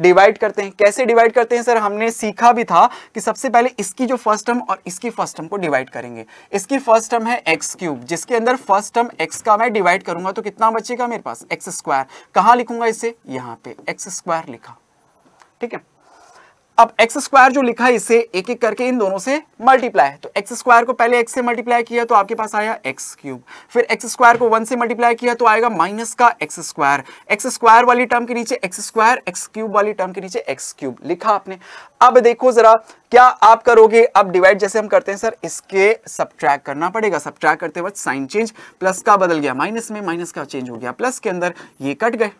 डिवाइड करते हैं कैसे डिवाइड करते हैं सर हमने सीखा भी था कि सबसे पहले इसकी जो फर्स्ट टर्म और इसकी फर्स्ट टर्म को डिवाइड करेंगे इसकी फर्स्ट टर्म है एक्स क्यूब जिसके अंदर फर्स्ट टर्म एक्स का मैं डिवाइड करूंगा तो कितना बचेगा मेरे पास एक्स स्क्वायर कहाँ लिखूंगा इसे यहाँ पे एक्स स्क्वायर लिखा ठीक है अब एक्स स्क्वायर जो लिखा है इसे एक एक करके इन दोनों से मल्टीप्लाई तो एक्स स्क्वायर को पहले एक्स से मल्टीप्लाई किया तो आपके पास आया एक्स क्यूब फिर एक्स स्क्वायर को वन से मल्टीप्लाई किया तो आएगा माइनस का एक्स स्क्वायर एक्स स्क्वायर वाली टर्म के नीचे एक्स स्क्वायर एक्स क्यूब वाली टर्म के नीचे एक्स क्यूब लिखा आपने अब देखो जरा क्या आप करोगे अब डिवाइड जैसे हम करते हैं सर इसके सब्ट्रैक करना पड़ेगा सब्ट्रैक करते वक्त साइन चेंज प्लस का बदल गया माइनस में माइनस का चेंज हो गया प्लस के अंदर ये कट गए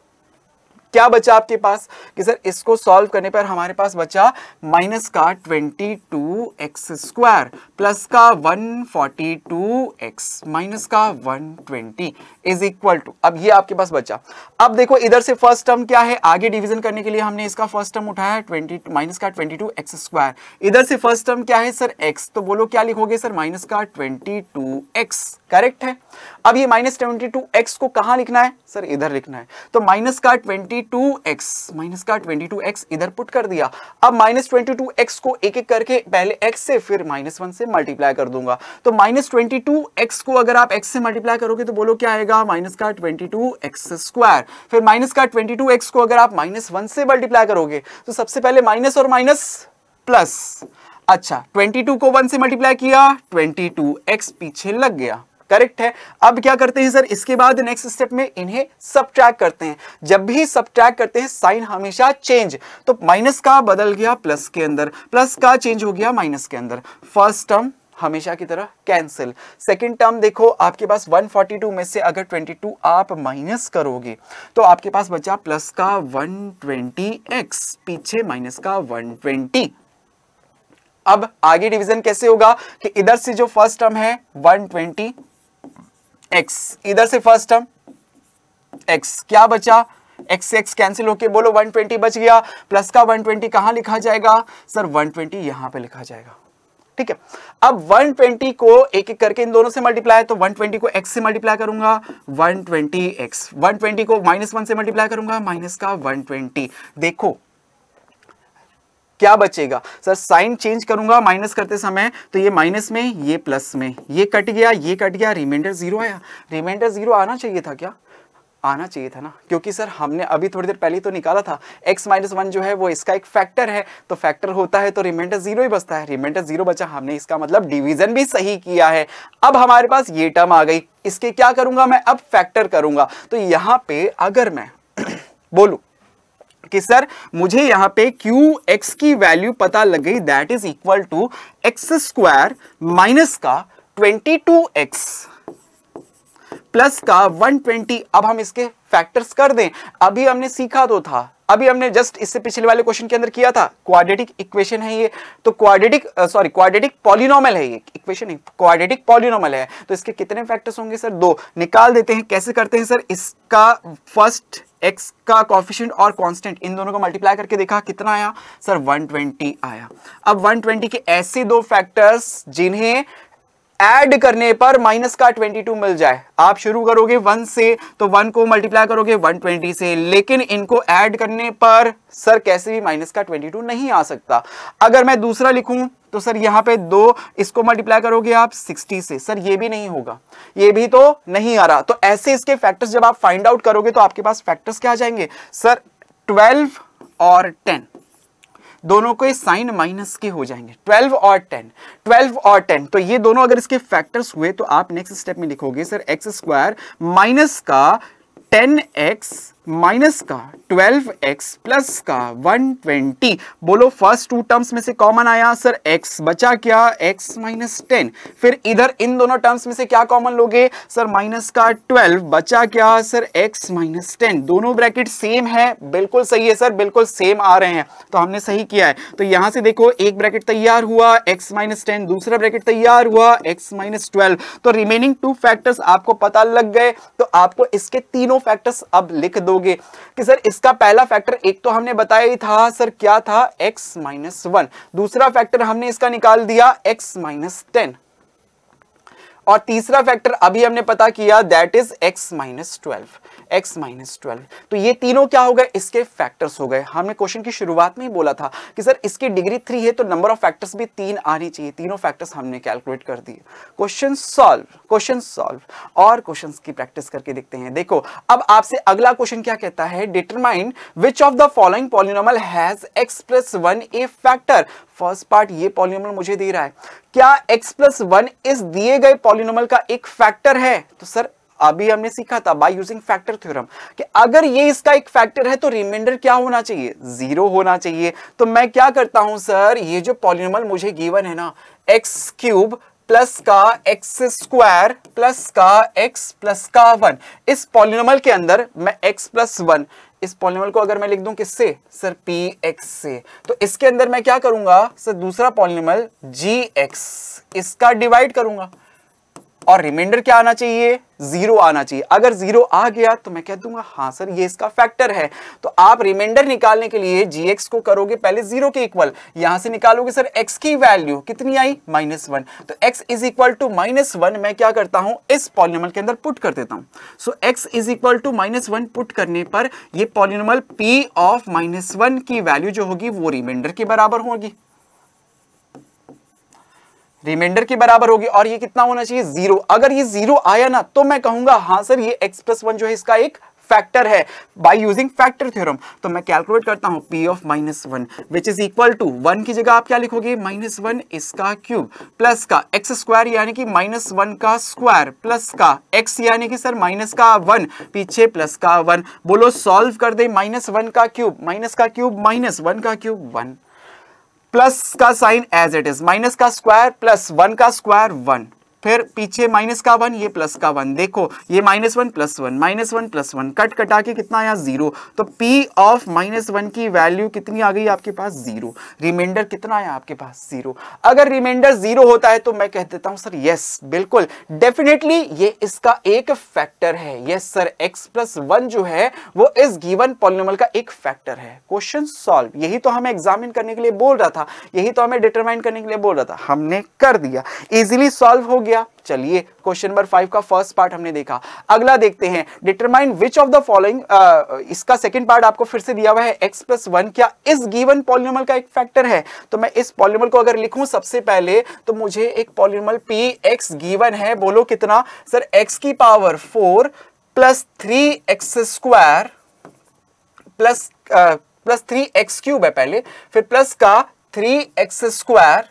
क्या बचा आपके पास कि सर इसको सॉल्व करने पर हमारे पास बचा माइनस का twenty two x square plus का one forty two x minus का one twenty is equal to अब ये आपके पास बचा अब देखो इधर से फर्स्ट टर्म क्या है आगे डिवीजन करने के लिए हमने इसका फर्स्ट टर्म उठाया ट्वेंटी माइनस का ट्वेंटी टू एक्स स्क्वायर इधर से फर्स्ट टर्म क्या है सर एक्स तो बोलो क्या लिखोगे सर माइनस का ट्वेंटी टू एक्स करेक्ट है अब ये माइनस ट्वेंटी टू एक्स को कहां लिखना है सर इधर लिखना है तो माइनस का ट्वेंटी 22x माइनस का 22x इधर पुट कर दिया अब माइनस ट्वेंटी को एक एक करके पहले x से फिर माइनस वन से मल्टीप्लाई कर दूंगा तो माइनस ट्वेंटी को अगर आप x से मल्टीप्लाई करोगे तो बोलो क्या आएगा माइनस का ट्वेंटी टू फिर माइनस का ट्वेंटी को अगर आप माइनस वन से मल्टीप्लाई करोगे तो सबसे पहले माइनस और माइनस प्लस अच्छा 22 को 1 से मल्टीप्लाई किया 22x पीछे लग गया करेक्ट है अब क्या करते हैं सर इसके बाद नेक्स्ट स्टेप में इन्हें सब करते हैं जब भी सब करते हैं साइन हमेशा चेंज तो माइनस का बदल गया प्लस के अंदर प्लस का चेंज हो गया माइनस के अंदर फर्स्ट टर्म हमेशा की तरह कैंसिल सेकंड टर्म देखो आपके पास 142 में से अगर 22 आप माइनस करोगे तो आपके पास बचा प्लस का 120x पीछे माइनस का 120 अब आगे डिवीजन कैसे होगा कि इधर से जो फर्स्ट टर्म है 120 एक्स इधर से फर्स्ट टर्म एक्स क्या बचा एक्स एक्स कैंसिल होके बोलो 120 बच गया प्लस का 120 ट्वेंटी कहां लिखा जाएगा सर 120 ट्वेंटी यहां पर लिखा जाएगा ठीक है अब 120 को एक एक करके इन दोनों से मल्टीप्लाई तो 120 को x से मल्टीप्लाई करूंगा 120x 120 को माइनस वन से मल्टीप्लाई करूंगा माइनस का 120 देखो क्या बचेगा सर साइन चेंज करूंगा माइनस करते समय तो ये माइनस में ये प्लस में ये कट गया ये कट गया रिमाइंडर जीरो आया रिमाइंडर जीरो आना चाहिए था क्या आना चाहिए था ना क्योंकि सर हमने अभी थोड़ी देर पहले तो निकाला था x माइनस वन जो है वो इसका एक फैक्टर है तो फैक्टर होता है तो रिमाइंडर जीरो ही बचता है रिमाइंडर जीरो बचा हमने इसका मतलब डिवीजन भी सही किया है अब हमारे पास ये टर्म आ गई इसके क्या करूंगा मैं अब फैक्टर करूंगा तो यहाँ पे अगर मैं बोलूँ कि सर मुझे यहाँ पे क्यू एक्स की वैल्यू पता लग गई that is equal to x square minus का ट्वेंटी टू एक्स प्लस का 120 अब हम इसके फैक्टर्स कर दें अभी हमने सीखा तो था अभी हमने जस्ट इससे पिछले वाले क्वेश्चन के अंदर किया था क्वाड्रेटिक इक्वेशन है ये तो क्वाड्रेटिक सॉरी क्वाड्रेटिक पॉलिनोमल है ये इक्वेशन नहीं क्वाड्रेटिक पॉलिनोमल है तो इसके कितने फैक्टर्स होंगे सर दो निकाल देते हैं कैसे करते हैं सर इसका फर्स्ट एक्स का कॉफिशियंट और कांस्टेंट इन दोनों को मल्टीप्लाई करके देखा कितना आया सर 120 आया अब 120 के ऐसे दो फैक्टर्स जिन्हें ऐड करने पर माइनस का 22 मिल जाए आप शुरू करोगे 1 से तो 1 को मल्टीप्लाई करोगे 120 से लेकिन इनको ऐड करने पर सर कैसे भी माइनस का 22 नहीं आ सकता अगर मैं दूसरा लिखूं तो सर यहाँ पे दो इसको मल्टीप्लाई करोगे आप 60 से सर ये भी नहीं होगा ये भी तो नहीं आ रहा तो ऐसे इसके फैक्टर्स जब आप फाइंड आउट करोगे तो आपके पास फैक्टर्स क्या आ जाएंगे सर 12 और 10 दोनों के साइन माइनस के हो जाएंगे 12 और 10 12 और 10 तो ये दोनों अगर इसके फैक्टर्स हुए तो आप नेक्स्ट स्टेप में लिखोगे सर एक्स स्क्वायर माइनस का एक्स माइनस का 12x प्लस का 120 बोलो फर्स्ट टू टर्म्स में से कॉमन आया सर x बचा क्या x माइनस टेन फिर इधर इन दोनों टर्म्स में से क्या कॉमन लोगे सर माइनस का 12 बचा क्या सर x माइनस टेन दोनों ब्रैकेट सेम है बिल्कुल सही है सर बिल्कुल सेम आ रहे हैं तो हमने सही किया है तो यहां से देखो एक ब्रैकेट तैयार हुआ x माइनस टेन दूसरा ब्रैकेट तैयार हुआ x माइनस ट्वेल्व तो रिमेनिंग टू फैक्टर्स आपको पता लग गए तो आपको इसके तीनों फैक्टर्स अब लिख दो करोगे कि सर इसका पहला फैक्टर एक तो हमने बताया ही था सर क्या था x माइनस वन दूसरा फैक्टर हमने इसका निकाल दिया x माइनस टेन और तीसरा फैक्टर अभी हमने पता किया that is x minus twelve x minus twelve तो ये तीनों क्या हो गए इसके फैक्टर्स हो गए हमने क्वेश्चन की शुरुआत में ही बोला था कि सर इसकी डिग्री थ्री है तो नंबर ऑफ फैक्टर्स भी तीन आनी चाहिए तीनों फैक्टर्स हमने कैलकुलेट कर दिए क्वेश्चन सॉल्व क्वेश्चन सॉल्व और क्वेश्चन की प्रैक्टिस करके देखते हैं देखो अब आपसे अगला क्वेश्चन क्या कहता है determine which of the following polynomial has x plus one a factor first part ये पॉलिनोमल मुझे दे रहा है क्या x प्लस वन इस दिए गए पॉलिनोमल का एक फैक्टर है तो सर अभी हमने सीखा था बाय यूजिंग फैक्टर थ्योरम कि अगर ये इसका एक फैक्टर है तो रिमाइंडर क्या होना चाहिए जीरो होना चाहिए तो मैं क्या करता हूं सर ये जो पॉलिनोमल मुझे गिवन है ना एक्स क्यूब प्लस का एक्स स्क्वायर प्लस का एक्स प्लस का वन इस पॉलिनोमल के अंदर मैं एक्स प्लस वन इस पॉलिनोमल को अगर मैं लिख दूं किससे सर पी एक्स से तो इसके अंदर मैं क्या करूंगा सर दूसरा पॉलिनोमल जी एक्स इसका डिवाइड करूंगा और रिमाइंडर क्या आना चाहिए जीरो आना चाहिए अगर जीरो आ गया तो मैं कह दूंगा हाँ सर ये इसका फैक्टर है तो आप रिमाइंडर निकालने के लिए जी एक्स को करोगे पहले जीरो के इक्वल यहां से निकालोगे सर एक्स की वैल्यू कितनी आई माइनस वन तो x is equal to minus one मैं क्या करता हूं इस पॉलिनमल के अंदर पुट कर देता हूं so x is equal to minus one put करने पर यह polynomial P of minus one की वैल्यू जो होगी वो रिमाइंडर के बराबर होगी रिमाइंडर के बराबर होगी और ये कितना होना चाहिए जीरो अगर ये जीरो आया ना तो मैं कहूंगा हाँ सर ये एक्स प्लस वन जो है इसका एक फैक्टर है बाय यूजिंग फैक्टर थ्योरम तो मैं कैलकुलेट करता हूं P of minus one which is equal to one की जगह आप क्या लिखोगे माइनस वन इसका क्यूब प्लस का एक्स स्क्वायर यानी कि माइनस वन का स्क्वायर प्लस का एक्स यानी कि सर माइनस का वन पीछे प्लस का वन बोलो सॉल्व कर दे माइनस वन का क्यूब माइनस का क्यूब माइनस वन का क्यूब वन प्लस का sign as it is minus का स्क्वायर प्लस वन का स्क्वायर वन फिर पीछे माइनस का वन ये प्लस का वन देखो ये minus one plus one minus one plus one cut कटा के कितना आया जीरो तो पी ऑफ माइनस वन की वैल्यू कितनी आ गई आपके पास जीरो रिमाइंडर कितना आया आपके पास जीरो अगर रिमाइंडर जीरो होता है तो मैं कह देता हूं सर यस बिल्कुल डेफिनेटली ये इसका एक फैक्टर है yes sir x plus one जो है वो इस गिवन पॉलिनोमल का एक फैक्टर है क्वेश्चन सॉल्व यही तो हमें एग्जामिन करने के लिए बोल रहा था यही तो हमें डिटरमाइन करने के लिए बोल रहा था हमने कर दिया इजिली सॉल्व हो गया चलिए क्वेश्चन नंबर फाइव का फर्स्ट पार्ट हमने देखा अगला देखते हैं determine which of the following इसका सेकंड पार्ट आपको फिर से दिया हुआ है एक्स प्लस वन क्या इस गिवन पॉलिनोमल का एक फैक्टर है तो मैं इस पॉलिनोमल को अगर लिखूं सबसे पहले तो मुझे एक पॉलिनोमल पी एक्स गिवन है बोलो कितना सर एक्स की power four plus three x square plus plus three x cube है पहले फिर प्लस का थ्री एक्स स्क्वायर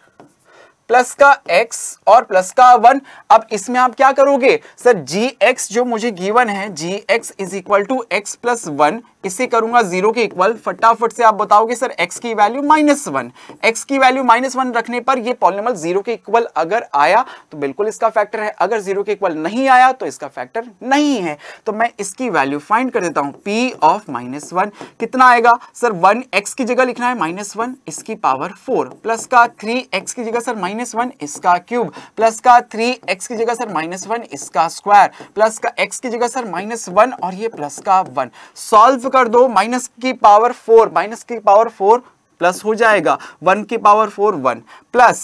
प्लस का एक्स और प्लस का वन अब इसमें आप क्या करोगे सर जी एक्स जो मुझे गिवन है g x is equal to x plus one इसे करूंगा जीरो के इक्वल फटाफट से आप बताओगे सर एक्स की वैल्यू माइनस वन एक्स की वैल्यू माइनस वन रखने पर ये पॉलिमल जीरो के इक्वल अगर आया तो बिल्कुल इसका फैक्टर है अगर जीरो के इक्वल नहीं आया तो इसका फैक्टर नहीं है तो मैं इसकी वैल्यू फाइंड कर देता हूं पी ऑफ माइनस वन कितना आएगा सर वन एक्स की जगह लिखना है माइनस वन इसकी पावर फोर प्लस का थ्री एक्स की जगह सर माइनस माइनस वन इसका क्यूब प्लस का थ्री एक्स की जगह सर माइनस वन इसका स्क्वायर प्लस का एक्स की जगह सर माइनस वन और ये प्लस का वन सॉल्व कर दो माइनस की पावर फोर माइनस की पावर फोर प्लस हो जाएगा वन की power four one plus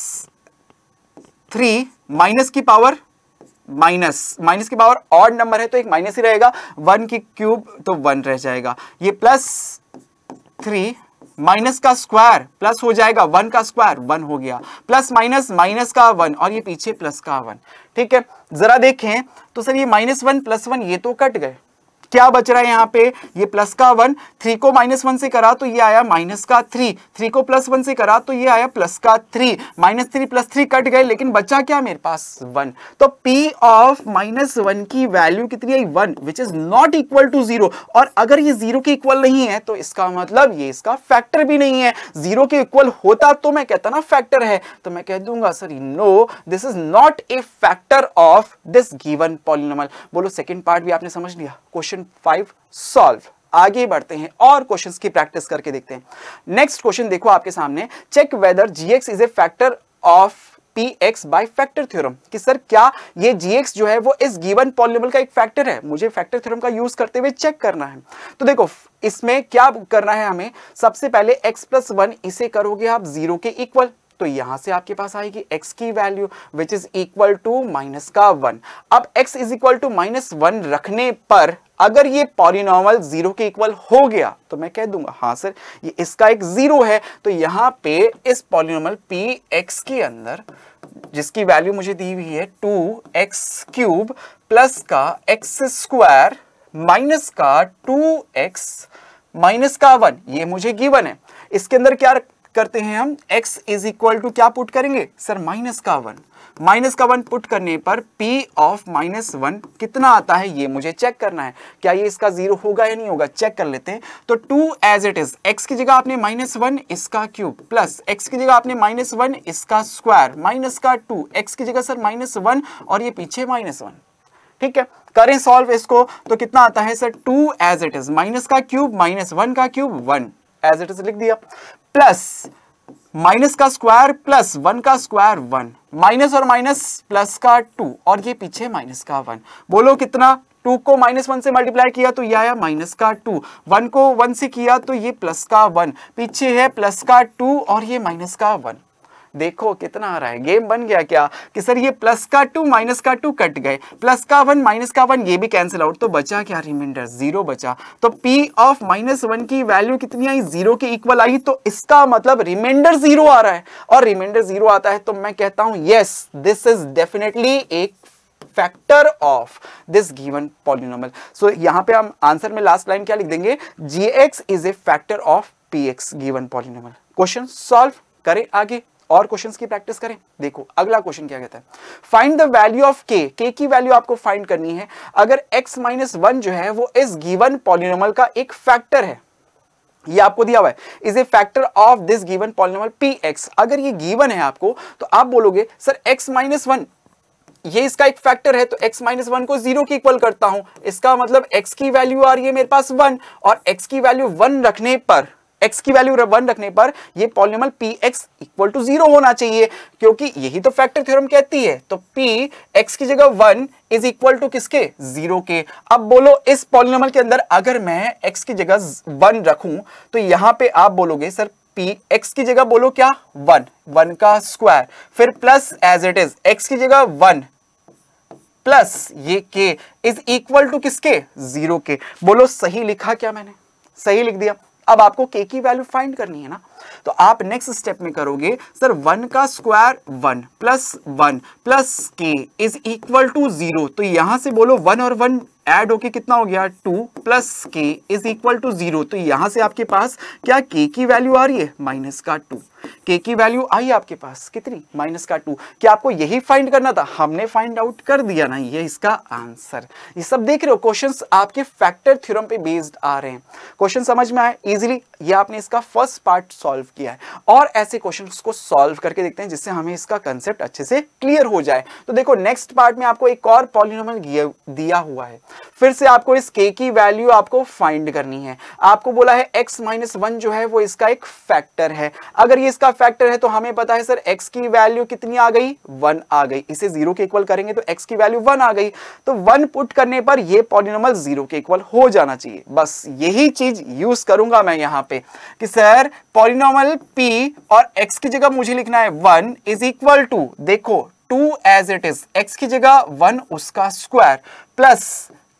three minus की पावर माइनस माइनस की पावर ऑड नंबर है तो एक माइनस ही रहेगा वन की क्यूब तो वन रह जाएगा ये प्लस थ्री माइनस का स्क्वायर प्लस हो जाएगा वन का स्क्वायर वन हो गया प्लस माइनस माइनस का वन और ये पीछे प्लस का वन ठीक है जरा देखें तो सर ये माइनस वन प्लस वन ये तो कट गए क्या बच रहा है यहाँ पे ये प्लस का वन थ्री को माइनस वन से करा तो ये आया माइनस का थ्री थ्री को प्लस वन से करा तो ये आया प्लस का three minus three plus three cut गए लेकिन बचा क्या मेरे पास वन तो पी ऑफ माइनस वन की वैल्यू कितनी आई one which is not equal to zero और अगर ये जीरो के इक्वल नहीं है तो इसका मतलब ये इसका फैक्टर भी नहीं है जीरो के इक्वल होता तो मैं कहता ना फैक्टर है तो मैं कह दूंगा sir no this is not a factor of this given polynomial बोलो सेकेंड पार्ट भी आपने समझ लिया क्वेश्चन 2005 सॉल्व आगे बढ़ते हैं और क्वेश्चंस की प्रैक्टिस करके देखते हैं नेक्स्ट क्वेश्चन देखो आपके सामने check whether g x is a factor of P x by factor theorem कि सर क्या ये जी एक्स जो है वो इस गिवन पॉलिमल का एक फैक्टर है मुझे फैक्टर थ्योरम का यूज करते हुए चेक करना है तो देखो इसमें क्या करना है हमें सबसे पहले x प्लस वन इसे करोगे आप जीरो के इक्वल तो यहां से आपके पास आएगी x की value which is equal to minus का वन अब x is equal to minus one रखने पर अगर ये पॉलिनॉमल जीरो के इक्वल हो गया तो मैं कह दूंगा हाँ सर ये इसका एक जीरो है तो यहाँ पे इस पॉलिनॉमल पी एक्स के अंदर जिसकी वैल्यू मुझे दी हुई है टू एक्स क्यूब प्लस का एक्स स्क्वायर माइनस का टू एक्स माइनस का वन ये मुझे गिवन है इसके अंदर क्या करते हैं हम x इज इक्वल टू क्या पुट करेंगे सर माइनस का वन माइनस का वन पुट करने पर पी ऑफ माइनस वन कितना आता है ये मुझे चेक करना है क्या ये इसका जीरो होगा या नहीं होगा चेक कर लेते हैं तो two as it is x की जगह आपने माइनस वन इसका क्यूब प्लस एक्स की जगह आपने माइनस वन इसका स्क्वायर माइनस का टू एक्स की जगह सर माइनस वन और ये पीछे माइनस वन ठीक है करें सॉल्व इसको तो कितना आता है sir two as it is minus का क्यूब माइनस वन का cube one as it is लिख दिया प्लस माइनस का स्क्वायर प्लस वन का स्क्वायर वन माइनस और माइनस प्लस का टू और ये पीछे माइनस का वन बोलो कितना टू को माइनस वन से मल्टीप्लाई किया तो ये आया माइनस का टू वन को वन से किया तो ये प्लस का वन पीछे है प्लस का टू और ये माइनस का वन देखो कितना आ रहा है गेम बन गया क्या कि सर ये प्लस का टू माइनस का टू कट गए प्लस का वन माइनस का वन ये भी कैंसिल आउट तो बचा क्या रिमाइंडर जीरो बचा तो पी ऑफ माइनस वन की वैल्यू कितनी आई जीरो के इक्वल आई तो इसका मतलब रिमाइंडर जीरो आ रहा है और रिमाइंडर जीरो आता है तो मैं कहता हूं यस दिस इज डेफिनेटली एक factor of this given polynomial so यहां पे हम आंसर में लास्ट लाइन क्या लिख देंगे g x is a factor of P x given polynomial question solve करें आगे और क्वेश्चंस की प्रैक्टिस करें देखो अगला क्वेश्चन क्या कहता है फाइंड द वैल्यू ऑफ के के की वैल्यू आपको फाइंड करनी है अगर एक्स माइनस वन जो है वो इस गिवन पॉलिनोमल का एक फैक्टर है ये आपको दिया हुआ है is a factor of this given polynomial P x अगर ये गिवन है आपको तो आप बोलोगे सर एक्स माइनस वन ये इसका एक फैक्टर है तो x माइनस वन को जीरो की इक्वल करता हूं इसका मतलब x की वैल्यू आ रही है मेरे पास वन और x की वैल्यू वन रखने पर एक्स की वैल्यू वन रखने पर यह polynomial P x equal to zero होना चाहिए क्योंकि यही तो फैक्टर थ्योरम कहती है तो पी एक्स की जगह वन इज इक्वल टू किसके जीरो के अब बोलो इस पॉलिनोमल के अंदर अगर मैं एक्स की जगह वन रखूं तो यहां पर आप बोलोगे सर पी एक्स की जगह बोलो क्या वन वन का स्क्वायर फिर plus as it is x की जगह वन प्लस ये के इज इक्वल टू किसके जीरो के बोलो सही लिखा क्या मैंने सही लिख दिया अब आपको के की वैल्यू फाइंड करनी है ना तो आप नेक्स्ट स्टेप में करोगे सर वन का square one plus one plus k is equal to zero तो यहां से बोलो वन और वन एड होके कितना हो गया two plus k is equal to zero तो यहां से आपके पास क्या के की वैल्यू आ रही है माइनस का टू k की वैल्यू आई आपके पास कितनी माइनस का टू क्या आपको यही फाइंड करना था हमने फाइंड आउट कर दिया ना ये इसका आंसर ये सब देख रहे हो क्वेश्चंस आपके फैक्टर थ्योरम पे बेस्ड आ रहे हैं क्वेश्चन समझ में आए इजीली ये आपने इसका फर्स्ट पार्ट सॉल्व किया है और ऐसे क्वेश्चन को सॉल्व करके देखते हैं जिससे हमें इसका कंसेप्ट अच्छे से क्लियर हो जाए तो देखो नेक्स्ट पार्ट में आपको एक और पॉलिनोमल दिया हुआ है फिर से आपको इस के की वैल्यू आपको फाइंड करनी है आपको बोला है एक्स माइनस वन जो है वो इसका एक फैक्टर है अगर ये इसका फैक्टर है तो हमें पता है सर एक्स की वैल्यू कितनी आ गई वन आ गई इसे जीरो के इक्वल करेंगे तो एक्स की वैल्यू वन आ गई तो वन पुट करने पर यह पॉलिनोमल जीरो के इक्वल हो जाना चाहिए बस यही चीज यूज करूंगा मैं यहां पर कि सर पॉलिनोमल पी और एक्स की जगह मुझे लिखना है वन इज इक्वल टू देखो two as it is x की जगह वन उसका square plus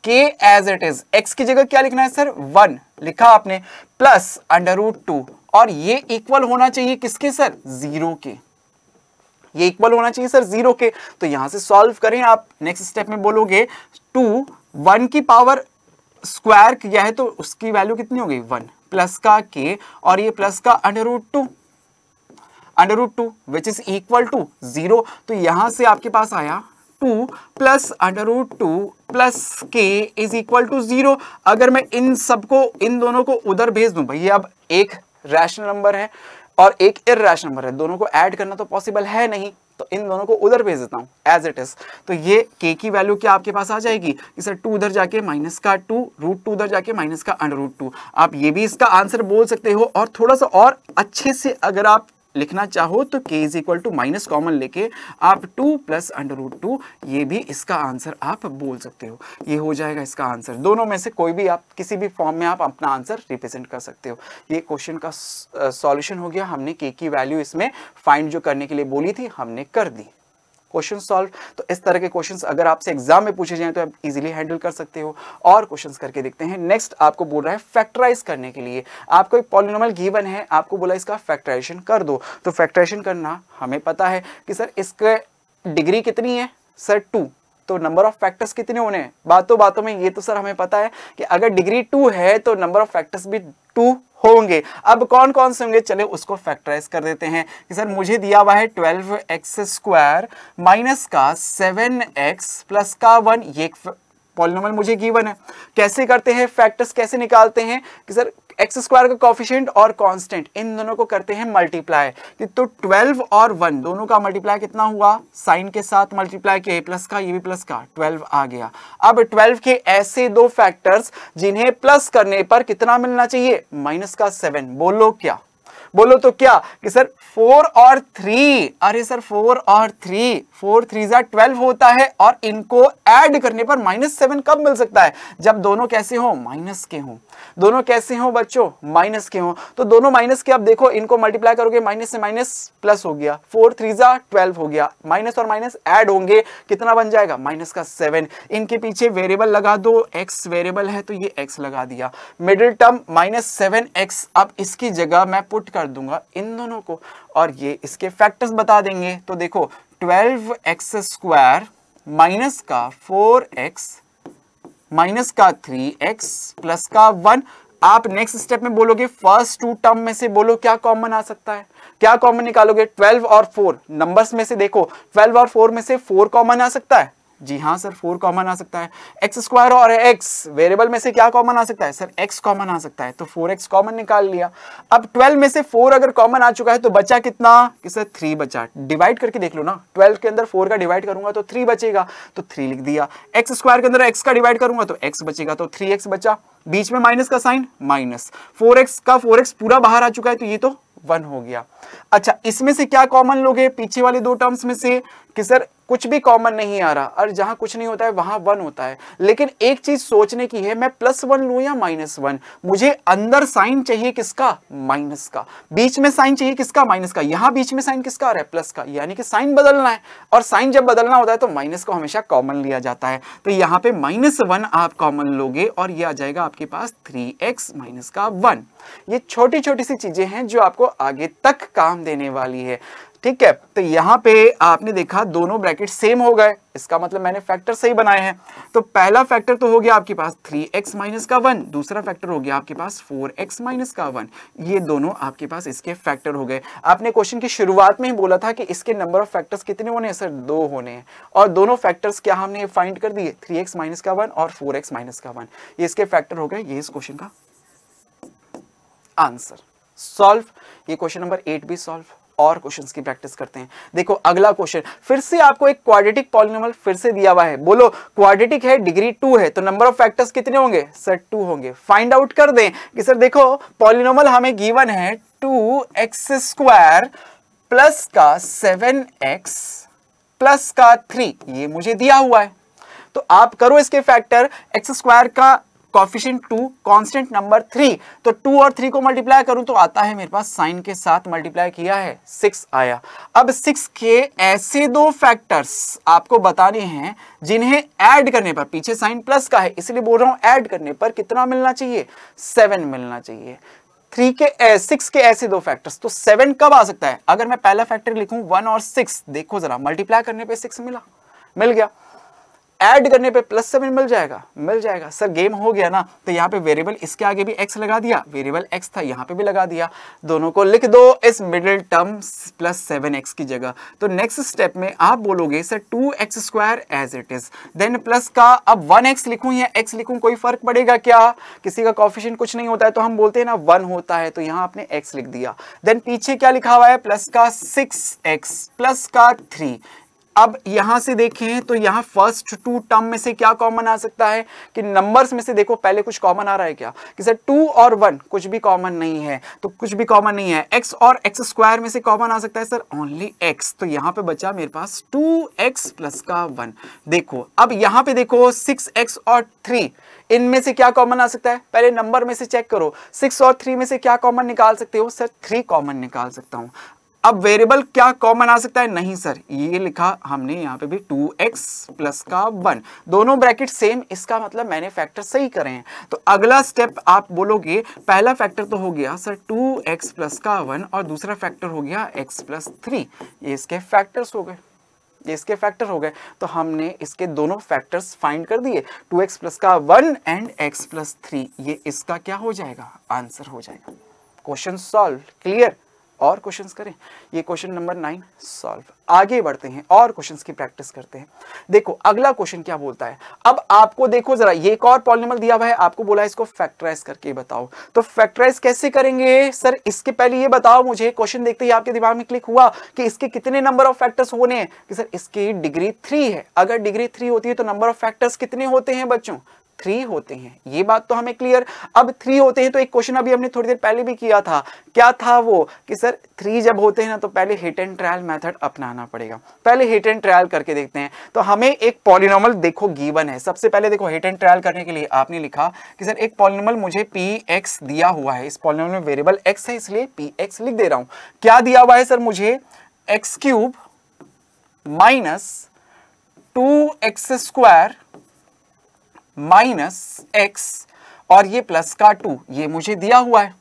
k as it is x की जगह क्या लिखना है सर वन लिखा आपने प्लस अंडर रूट टू और ये इक्वल होना चाहिए किसके सर जीरो के ये इक्वल होना चाहिए सर जीरो के तो यहां से सॉल्व करें आप नेक्स्ट स्टेप में बोलोगे टू वन की पावर स्क्वायर किया है तो उसकी वैल्यू कितनी हो गई वन प्लस का के और ये प्लस का under root two under root two which is equal to zero तो यहां से आपके पास आया two plus under root two plus k is equal to zero अगर मैं इन सबको इन दोनों को उधर भेज दूं भैया अब एक रैशनल नंबर है और एक इेशनल नंबर है दोनों को ऐड करना तो पॉसिबल है नहीं तो इन दोनों को उधर भेज देता हूं एज इट इज तो ये के की वैल्यू क्या आपके पास आ जाएगी इसे टू उधर जाके माइनस का टू रूट टू उधर जाके माइनस का अंडर रूट टू आप ये भी इसका आंसर बोल सकते हो और थोड़ा सा और अच्छे से अगर आप लिखना चाहो तो k is equal to minus common लेके आप two plus under root two ये भी इसका आंसर आप बोल सकते हो ये हो जाएगा इसका आंसर दोनों में से कोई भी आप किसी भी फॉर्म में आप अपना आंसर रिप्रेजेंट कर सकते हो ये क्वेश्चन का सॉल्यूशन हो गया हमने k की वैल्यू इसमें फाइंड जो करने के लिए बोली थी हमने कर दी क्वेश्चन सॉल्व तो इस तरह के क्वेश्चन अगर आपसे एग्जाम में पूछे जाए तो आप इजिली हैंडल कर सकते हो और क्वेश्चन करके देखते हैं नेक्स्ट आपको बोल रहा है फैक्टराइज करने के लिए आपको एक पॉलिनोमल गीवन है आपको बोला इसका फैक्ट्राइजेशन कर दो तो फैक्ट्राइजेशन करना हमें पता है कि सर इसके डिग्री कितनी है सर टू तो नंबर ऑफ फैक्टर्स कितने होने हैं बातों बातों में ये तो सर हमें पता है कि अगर डिग्री टू है तो नंबर ऑफ फैक्टर्स भी टू होंगे अब कौन कौन से होंगे चले उसको फैक्टराइज कर देते हैं कि सर मुझे दिया हुआ है ट्वेल्व एक्स स्क्वायर माइनस का सेवन एक्स प्लस का वन ये पॉलिनोमल मुझे गिवन है कैसे करते हैं फैक्टर्स कैसे निकालते हैं कि सर एक्स स्क्वायर का कॉफिशियंट और कांस्टेंट इन दोनों को करते हैं मल्टीप्लाई तो 12 और 1 दोनों का मल्टीप्लाई कितना हुआ साइन के साथ मल्टीप्लाई किया प्लस का ये भी प्लस का 12 आ गया अब 12 के ऐसे दो फैक्टर्स जिन्हें प्लस करने पर कितना मिलना चाहिए माइनस का 7 बोलो क्या बोलो तो क्या कि सर फोर और थ्री अरे सर फोर और थ्री फोर थ्री जै ट्वेल्व होता है और इनको ऐड करने पर माइनस सेवन कब मिल सकता है जब दोनों कैसे हो माइनस के हो दोनों कैसे हो बच्चों माइनस के हो तो दोनों माइनस के अब देखो इनको मल्टीप्लाई करोगे माइनस से माइनस प्लस हो गया फोर थ्री जार ट्वेल्व हो गया माइनस और माइनस ऐड होंगे कितना बन जाएगा माइनस का सेवन इनके पीछे वेरिएबल लगा दो एक्स वेरिएबल है तो ये एक्स लगा दिया middle term minus seven x अब इसकी जगह मैं पुट कर दूंगा इन दोनों को और ये इसके फैक्टर्स बता देंगे तो देखो ट्वेल्व एक्स स्क्वायर माइनस का फोर एक्स माइनस का थ्री एक्स प्लस का वन आप नेक्स्ट स्टेप में बोलोगे फर्स्ट टू टर्म में से बोलो क्या कॉमन आ सकता है क्या कॉमन निकालोगे 12 और 4 नंबर्स में से देखो 12 और 4 में से 4 कॉमन आ सकता है जी हाँ सर फोर कॉमन आ सकता है एक्स स्क्वायर और एक्स वेरिएबल में से क्या कॉमन आ सकता है सर एक्स कॉमन आ सकता है तो फोर एक्स कॉमन निकाल लिया अब ट्वेल्व में से फोर अगर कॉमन आ चुका है तो बचा कितना कि सर थ्री बचा डिवाइड करके देख लो ना ट्वेल्व के अंदर फोर का डिवाइड करूंगा तो थ्री बचेगा तो थ्री लिख दिया एक्स स्क्वायर के अंदर एक्स का डिवाइड करूंगा तो एक्स बचेगा तो थ्री एक्स बचा बीच में माइनस का साइन माइनस फोर एक्स का फोर एक्स पूरा बाहर आ चुका है तो ये तो वन हो गया अच्छा इसमें से क्या कॉमन लोगे पीछे वाले दो टर्म्स में से कि सर कुछ भी कॉमन नहीं आ रहा और जहां कुछ नहीं होता है वहां वन होता है लेकिन एक चीज सोचने की है मैं प्लस वन लू या माइनस वन मुझे अंदर साइन चाहिए किसका माइनस का बीच में साइन चाहिए किसका माइनस का यहां बीच में साइन किसका आ रहा है प्लस का यानी कि साइन बदलना है और साइन जब बदलना होता है तो माइनस को हमेशा कॉमन लिया जाता है तो यहां पे माइनस आप कॉमन लोगे और यह आ जाएगा आपके पास थ्री एक्स माइनस का वन ये छोटी छोटी सी चीजें हैं जो आपको आगे तक काम देने वाली है ठीक है तो यहाँ पे आपने देखा दोनों ब्रैकेट सेम हो गए इसका मतलब मैंने फैक्टर सही बनाए हैं तो पहला फैक्टर तो हो गया आपके पास थ्री एक्स माइनस का वन दूसरा फैक्टर हो गया आपके पास फोर एक्स माइनस का वन ये दोनों आपके पास इसके फैक्टर हो गए आपने क्वेश्चन की शुरुआत में ही बोला था कि इसके नंबर ऑफ फैक्टर्स कितने होने हैं सर दो होने हैं और दोनों फैक्टर्स क्या हमने फाइंड कर दिए थ्री एक्स माइनस का वन और फोर एक्स माइनस का वन ये इसके फैक्टर हो गए ये इस क्वेश्चन का आंसर सॉल्व ये क्वेश्चन नंबर एट भी सॉल्व और क्वेश्चंस की प्रैक्टिस करते हैं देखो अगला क्वेश्चन फिर से आपको एक क्वाड्रेटिक पॉलिनोमल फिर से दिया हुआ है बोलो क्वाड्रेटिक है डिग्री टू है तो नंबर ऑफ फैक्टर्स कितने होंगे सर टू होंगे फाइंड आउट कर दें कि सर देखो पॉलिनोमल हमें गिवन है टू एक्स स्क्वायर प्लस का सेवन एक्स प्लस का थ्री ये मुझे दिया हुआ है तो आप करो इसके फैक्टर एक्स स्क्वायर का coefficient two constant number three तो टू और थ्री को मल्टीप्लाई करूं तो आता है मेरे पास साइन के साथ मल्टीप्लाई किया है सिक्स आया अब सिक्स के ऐसे दो फैक्टर्स आपको बताने हैं जिन्हें ऐड करने पर पीछे साइन प्लस का है इसलिए बोल रहा हूं ऐड करने पर कितना मिलना चाहिए सेवन मिलना चाहिए थ्री के सिक्स के ऐसे दो फैक्टर्स तो सेवन कब आ सकता है अगर मैं पहला फैक्टर लिखूं वन और सिक्स देखो जरा मल्टीप्लाई करने पे सिक्स मिला मिल गया ऐड करने पे प्लस सेवन मिल जाएगा मिल जाएगा सर गेम हो गया ना तो यहाँ पे वेरिएबल इसके आगे भी एक्स लगा दिया वेरिएबल एक्स था यहाँ पे भी लगा दिया दोनों को लिख दो इस middle term plus seven x की जगह तो नेक्स्ट स्टेप में आप बोलोगे sir two x square as it is then plus का अब वन एक्स लिखूँ या एक्स लिखूँ कोई फर्क पड़ेगा क्या किसी का कॉफिशन कुछ नहीं होता है तो हम बोलते हैं ना वन होता है तो यहाँ आपने एक्स लिख दिया देन पीछे क्या लिखा हुआ है प्लस का सिक्स एक्स प्लस का थ्री अब यहां से देखें तो यहां फर्स्ट टू टर्म में से क्या कॉमन आ सकता है कि नंबर्स में से देखो पहले कुछ कॉमन आ रहा है क्या कि सर टू और वन कुछ भी कॉमन नहीं है तो कुछ भी कॉमन नहीं है एक्स और एक्स स्क्वायर में से कॉमन आ सकता है सर ओनली एक्स तो यहां पे बचा मेरे पास टू एक्स प्लस का वन देखो अब यहां पे देखो सिक्स एक्स और थ्री इनमें से क्या कॉमन आ सकता है पहले नंबर में से चेक करो सिक्स और थ्री में से क्या कॉमन निकाल सकते हो सर थ्री कॉमन निकाल सकता हूं अब वेरिएबल क्या कॉमन आ सकता है नहीं सर ये लिखा हमने यहाँ पे भी 2x प्लस का 1 दोनों ब्रैकेट सेम इसका मतलब मैंने फैक्टर सही करे हैं तो अगला स्टेप आप बोलोगे पहला फैक्टर तो हो गया सर 2x प्लस का 1 और दूसरा फैक्टर हो गया x प्लस थ्री ये इसके फैक्टर्स हो गए ये इसके फैक्टर हो गए तो हमने इसके दोनों फैक्टर्स फाइंड कर दिए एक्स प्लस का one and x plus three ये इसका क्या हो जाएगा आंसर हो जाएगा क्वेश्चन सॉल्व क्लियर और क्वेश्चन करें ये क्वेश्चन नंबर नाइन सॉल्व आगे बढ़ते हैं और क्वेश्चन की प्रैक्टिस करते हैं देखो अगला क्वेश्चन क्या बोलता है अब आपको देखो जरा ये एक और पॉलिमर दिया हुआ है आपको बोला इसको फैक्टराइज करके बताओ तो फैक्टराइज कैसे करेंगे सर इसके पहले ये बताओ मुझे क्वेश्चन देखते ही आपके दिमाग में क्लिक हुआ कि इसके कितने नंबर ऑफ फैक्टर्स होने हैं कि सर इसकी डिग्री थ्री है अगर डिग्री थ्री होती है तो नंबर ऑफ फैक्टर्स कितने होते हैं बच्चों थ्री होते हैं ये बात तो हमें क्लियर अब थ्री होते हैं तो एक क्वेश्चन अभी हमने थोड़ी देर पहले भी किया था क्या था वो कि सर थ्री जब होते हैं ना तो पहले हिट एंड ट्रायल मेथड अपनाना पड़ेगा पहले हिट एंड ट्रायल करके देखते हैं तो हमें एक पॉलिनोमल देखो गीवन है सबसे पहले देखो हिट एंड ट्रायल करने के लिए आपने लिखा कि सर एक पॉलिनोमल मुझे पी एक्स दिया हुआ है इस पॉलिनोमल में वेरिएबल एक्स है इसलिए पी एक्स लिख दे रहा हूं क्या दिया हुआ है सर मुझे x cube minus two x square minus x और ये प्लस का टू ये मुझे दिया हुआ है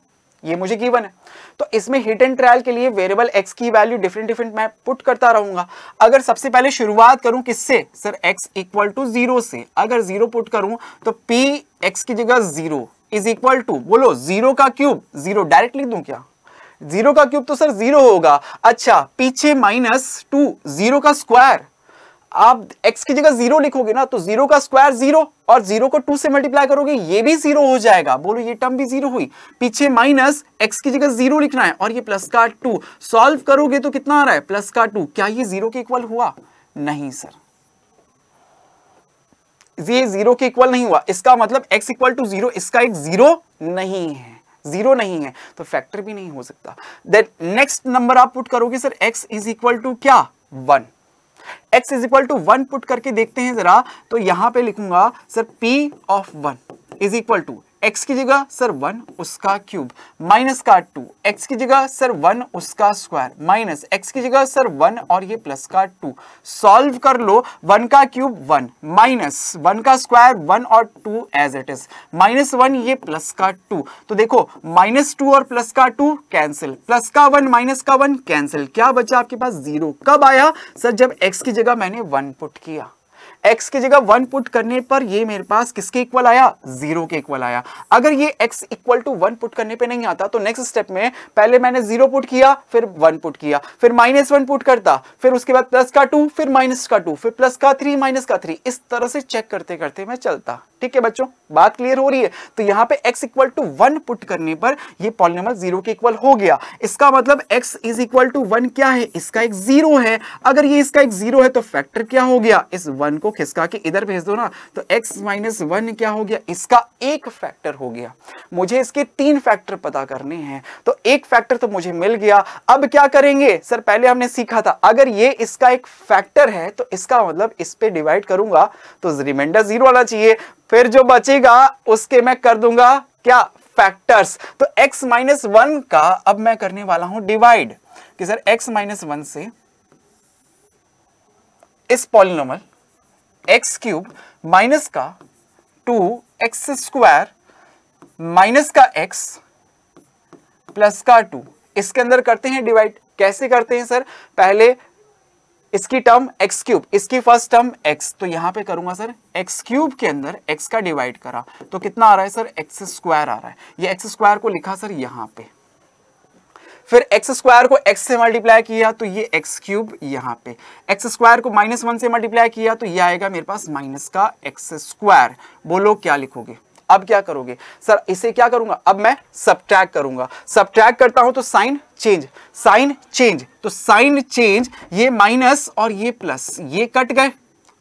ये मुझे गिवन है तो इसमें हिट एंड ट्रायल के लिए वेरिएबल एक्स की वैल्यू डिफरेंट डिफरेंट मैं पुट करता रहूंगा अगर सबसे पहले शुरुआत करूं किससे sir x equal to zero से अगर जीरो पुट करूं तो पी एक्स की जगह जीरो इज इक्वल टू बोलो जीरो का क्यूब जीरो डायरेक्ट लिख दू क्या जीरो का क्यूब तो सर जीरो होगा अच्छा पीछे माइनस टू जीरो का स्क्वायर आप x की जगह जीरो लिखोगे ना तो जीरो का स्क्वायर जीरो और जीरो को टू से मल्टीप्लाई करोगे ये भी जीरो हो जाएगा बोलो ये टर्म भी जीरो हुई पीछे माइनस x की जगह जीरो लिखना है और ये प्लस का टू सॉल्व करोगे तो कितना आ रहा है प्लस का टू क्या ये जीरो के इक्वल हुआ नहीं सर ये जीरो के इक्वल नहीं हुआ इसका मतलब एक्स इक्वल टू जीरो इसका एक जीरो नहीं है जीरो नहीं है तो फैक्टर भी नहीं हो सकता देन नेक्स्ट नंबर आप पुट करोगे sir x is equal to क्या one x is equal to one put करके देखते हैं जरा तो यहां पे लिखूंगा sir p of one is equal to x की जगह सर वन उसका क्यूब माइनस का टू x की जगह सर वन उसका स्क्वायर माइनस x की जगह सर वन और ये प्लस का टू सॉल्व कर लो वन का क्यूब वन माइनस वन का स्क्वायर वन और two as it is minus one ये प्लस का टू तो देखो माइनस टू और प्लस का टू कैंसिल प्लस का वन माइनस का वन कैंसिल क्या बचा आपके पास जीरो कब आया सर जब x की जगह मैंने वन पुट किया x की जगह वन पुट करने पर ये मेरे पास किसके इक्वल आया जीरो के इक्वल आया अगर ये x equal to one put करने पे नहीं आता तो नेक्स्ट स्टेप में पहले मैंने जीरो पुट किया फिर वन पुट किया फिर माइनस वन पुट करता फिर उसके बाद प्लस का टू फिर माइनस का टू फिर प्लस का थ्री माइनस का थ्री इस तरह से चेक करते करते मैं चलता ठीक है बच्चों बात क्लियर हो रही है तो यहाँ पे x equal to one put करने पर ये पॉलिनोमल जीरो के इक्वल हो गया इसका मतलब x is equal to one क्या है इसका एक जीरो है अगर ये इसका एक जीरो है तो फैक्टर क्या हो गया इस वन को खिसका के इधर भेज दो ना तो x माइनस वन क्या हो गया इसका एक फैक्टर हो गया मुझे इसके तीन फैक्टर पता करने हैं तो एक फैक्टर तो मुझे मिल गया अब क्या करेंगे सर पहले हमने सीखा था अगर ये इसका एक फैक्टर है तो इसका मतलब इस पर डिवाइड करूंगा तो रिमाइंडर जीरो आना चाहिए फिर जो बचेगा उसके मैं कर दूंगा क्या फैक्टर्स तो x माइनस वन का अब मैं करने वाला हूं डिवाइड कि सर x माइनस वन से इस पॉलिनोमल एक्स क्यूब माइनस का टू एक्स स्क्वायर माइनस का एक्स प्लस का टू इसके अंदर करते हैं डिवाइड कैसे करते हैं सर पहले इसकी टर्म एक्स क्यूब इसकी फर्स्ट टर्म एक्स तो यहां पे करूंगा सर एक्स क्यूब के अंदर एक्स का डिवाइड करा तो कितना आ रहा है सर एक्स स्क्वायर आ रहा है ये एक्स स्क्वायर को लिखा सर यहां पे फिर एक्स स्क्वायर को एक्स से मल्टीप्लाई किया तो ये एक्स क्यूब यहाँ पे एक्स स्क्वायर को माइनस वन से मल्टीप्लाई किया तो ये आएगा मेरे पास माइनस का एक्स स्क्वायर बोलो क्या लिखोगे अब क्या करोगे सर इसे क्या करूंगा अब मैं सब्ट्रैक करूंगा सब्ट्रैक करता हूं तो साइन चेंज साइन चेंज तो साइन चेंज ये माइनस और ये प्लस ये कट गए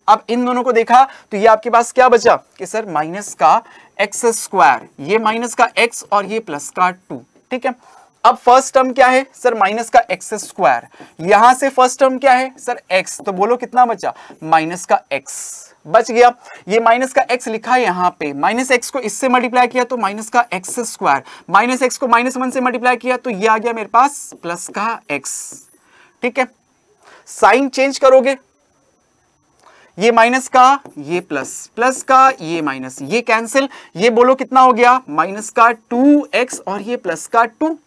अब इन दोनों को देखा तो ये आपके पास क्या बचा कि सर माइनस का एक्स स्क्वायर ये माइनस का एक्स और ये प्लस का टू ठीक है अब फर्स्ट टर्म क्या है सर माइनस का एक्स स्क्वायर यहां से फर्स्ट टर्म क्या है सर एक्स तो बोलो कितना बचा माइनस का एक्स बच गया ये माइनस का एक्स लिखा है यहां पे माइनस एक्स को इससे मल्टीप्लाई किया तो माइनस का एक्स स्क्वायर माइनस एक्स को माइनस वन से मल्टीप्लाई किया तो ये आ गया मेरे पास प्लस का एक्स ठीक है साइन चेंज करोगे ये माइनस का ये प्लस प्लस का ये माइनस ये कैंसिल ये बोलो कितना हो गया माइनस का टू एक्स और ये प्लस का टू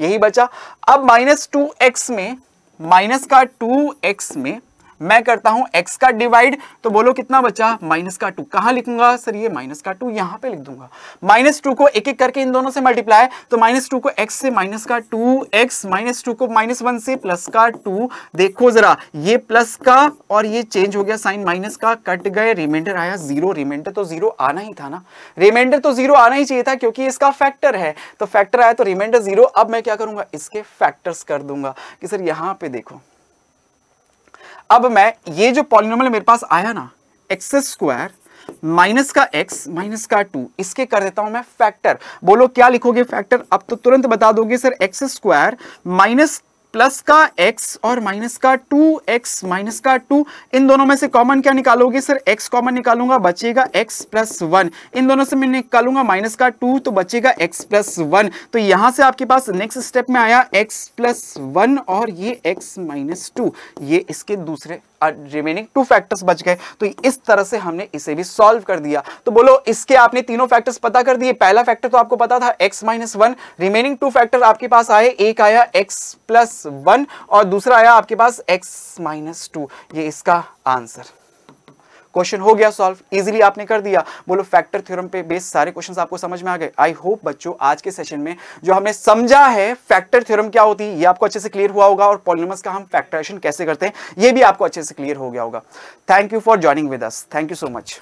यही बचा अब माइनस टू एक्स में माइनस का टू एक्स में मैं करता हूं एक्स का डिवाइड तो बोलो कितना बचा माइनस का टू कहां लिखूंगा सर ये माइनस का टू यहां पे लिख दूंगा माइनस टू को एक एक करके इन दोनों से मल्टीप्लाई तो माइनस टू को एक्स से माइनस का टू एक्स माइनस टू को माइनस वन से प्लस का टू देखो जरा ये प्लस का और ये चेंज हो गया साइन माइनस का कट गए रिमाइंडर आया जीरो रिमाइंडर तो जीरो आना ही था ना रिमाइंडर तो जीरो आना ही चाहिए था क्योंकि इसका फैक्टर है तो फैक्टर आया तो रिमाइंडर जीरो अब मैं क्या करूंगा इसके फैक्टर्स कर दूंगा कि सर यहां पर देखो अब मैं ये जो पॉलिनोमल मेरे पास आया ना एक्स स्क्वायर माइनस का एक्स माइनस का टू इसके कर देता हूं मैं फैक्टर बोलो क्या लिखोगे फैक्टर अब तो तुरंत बता दोगे sir x square minus plus का एक्स और माइनस का एक्स माइनस का टू इन दोनों में से कॉमन क्या निकालोगे सर एक्स कॉमन निकालूंगा बचेगा एक्स प्लस वन इन दोनों से मैं निकालूंगा माइनस का टू तो बचेगा एक्स प्लस वन तो यहां से आपके पास नेक्स्ट स्टेप में आया एक्स प्लस वन और ये एक्स माइनस टू ये इसके दूसरे रिमेनिंग टू फैक्टर्स बच गए तो इस तरह से हमने इसे भी सॉल्व कर दिया तो बोलो इसके आपने तीनों फैक्टर्स पता कर दिए पहला फैक्टर तो आपको पता था x minus one remaining two factor आपके पास आए एक आया x प्लस वन और दूसरा आया आपके पास x माइनस टू ये इसका आंसर क्वेश्चन हो गया सॉल्व इजीली आपने कर दिया बोलो फैक्टर थ्योरम पे बेस्ड सारे क्वेश्चन आपको समझ में आ गए आई होप बच्चों आज के सेशन में जो हमने समझा है फैक्टर थ्योरम क्या होती है ये आपको अच्छे से क्लियर हुआ होगा और पॉलिनमस का हम फैक्टराइजेशन कैसे करते हैं ये भी आपको अच्छे से क्लियर हो गया होगा thank you for joining with us thank you so much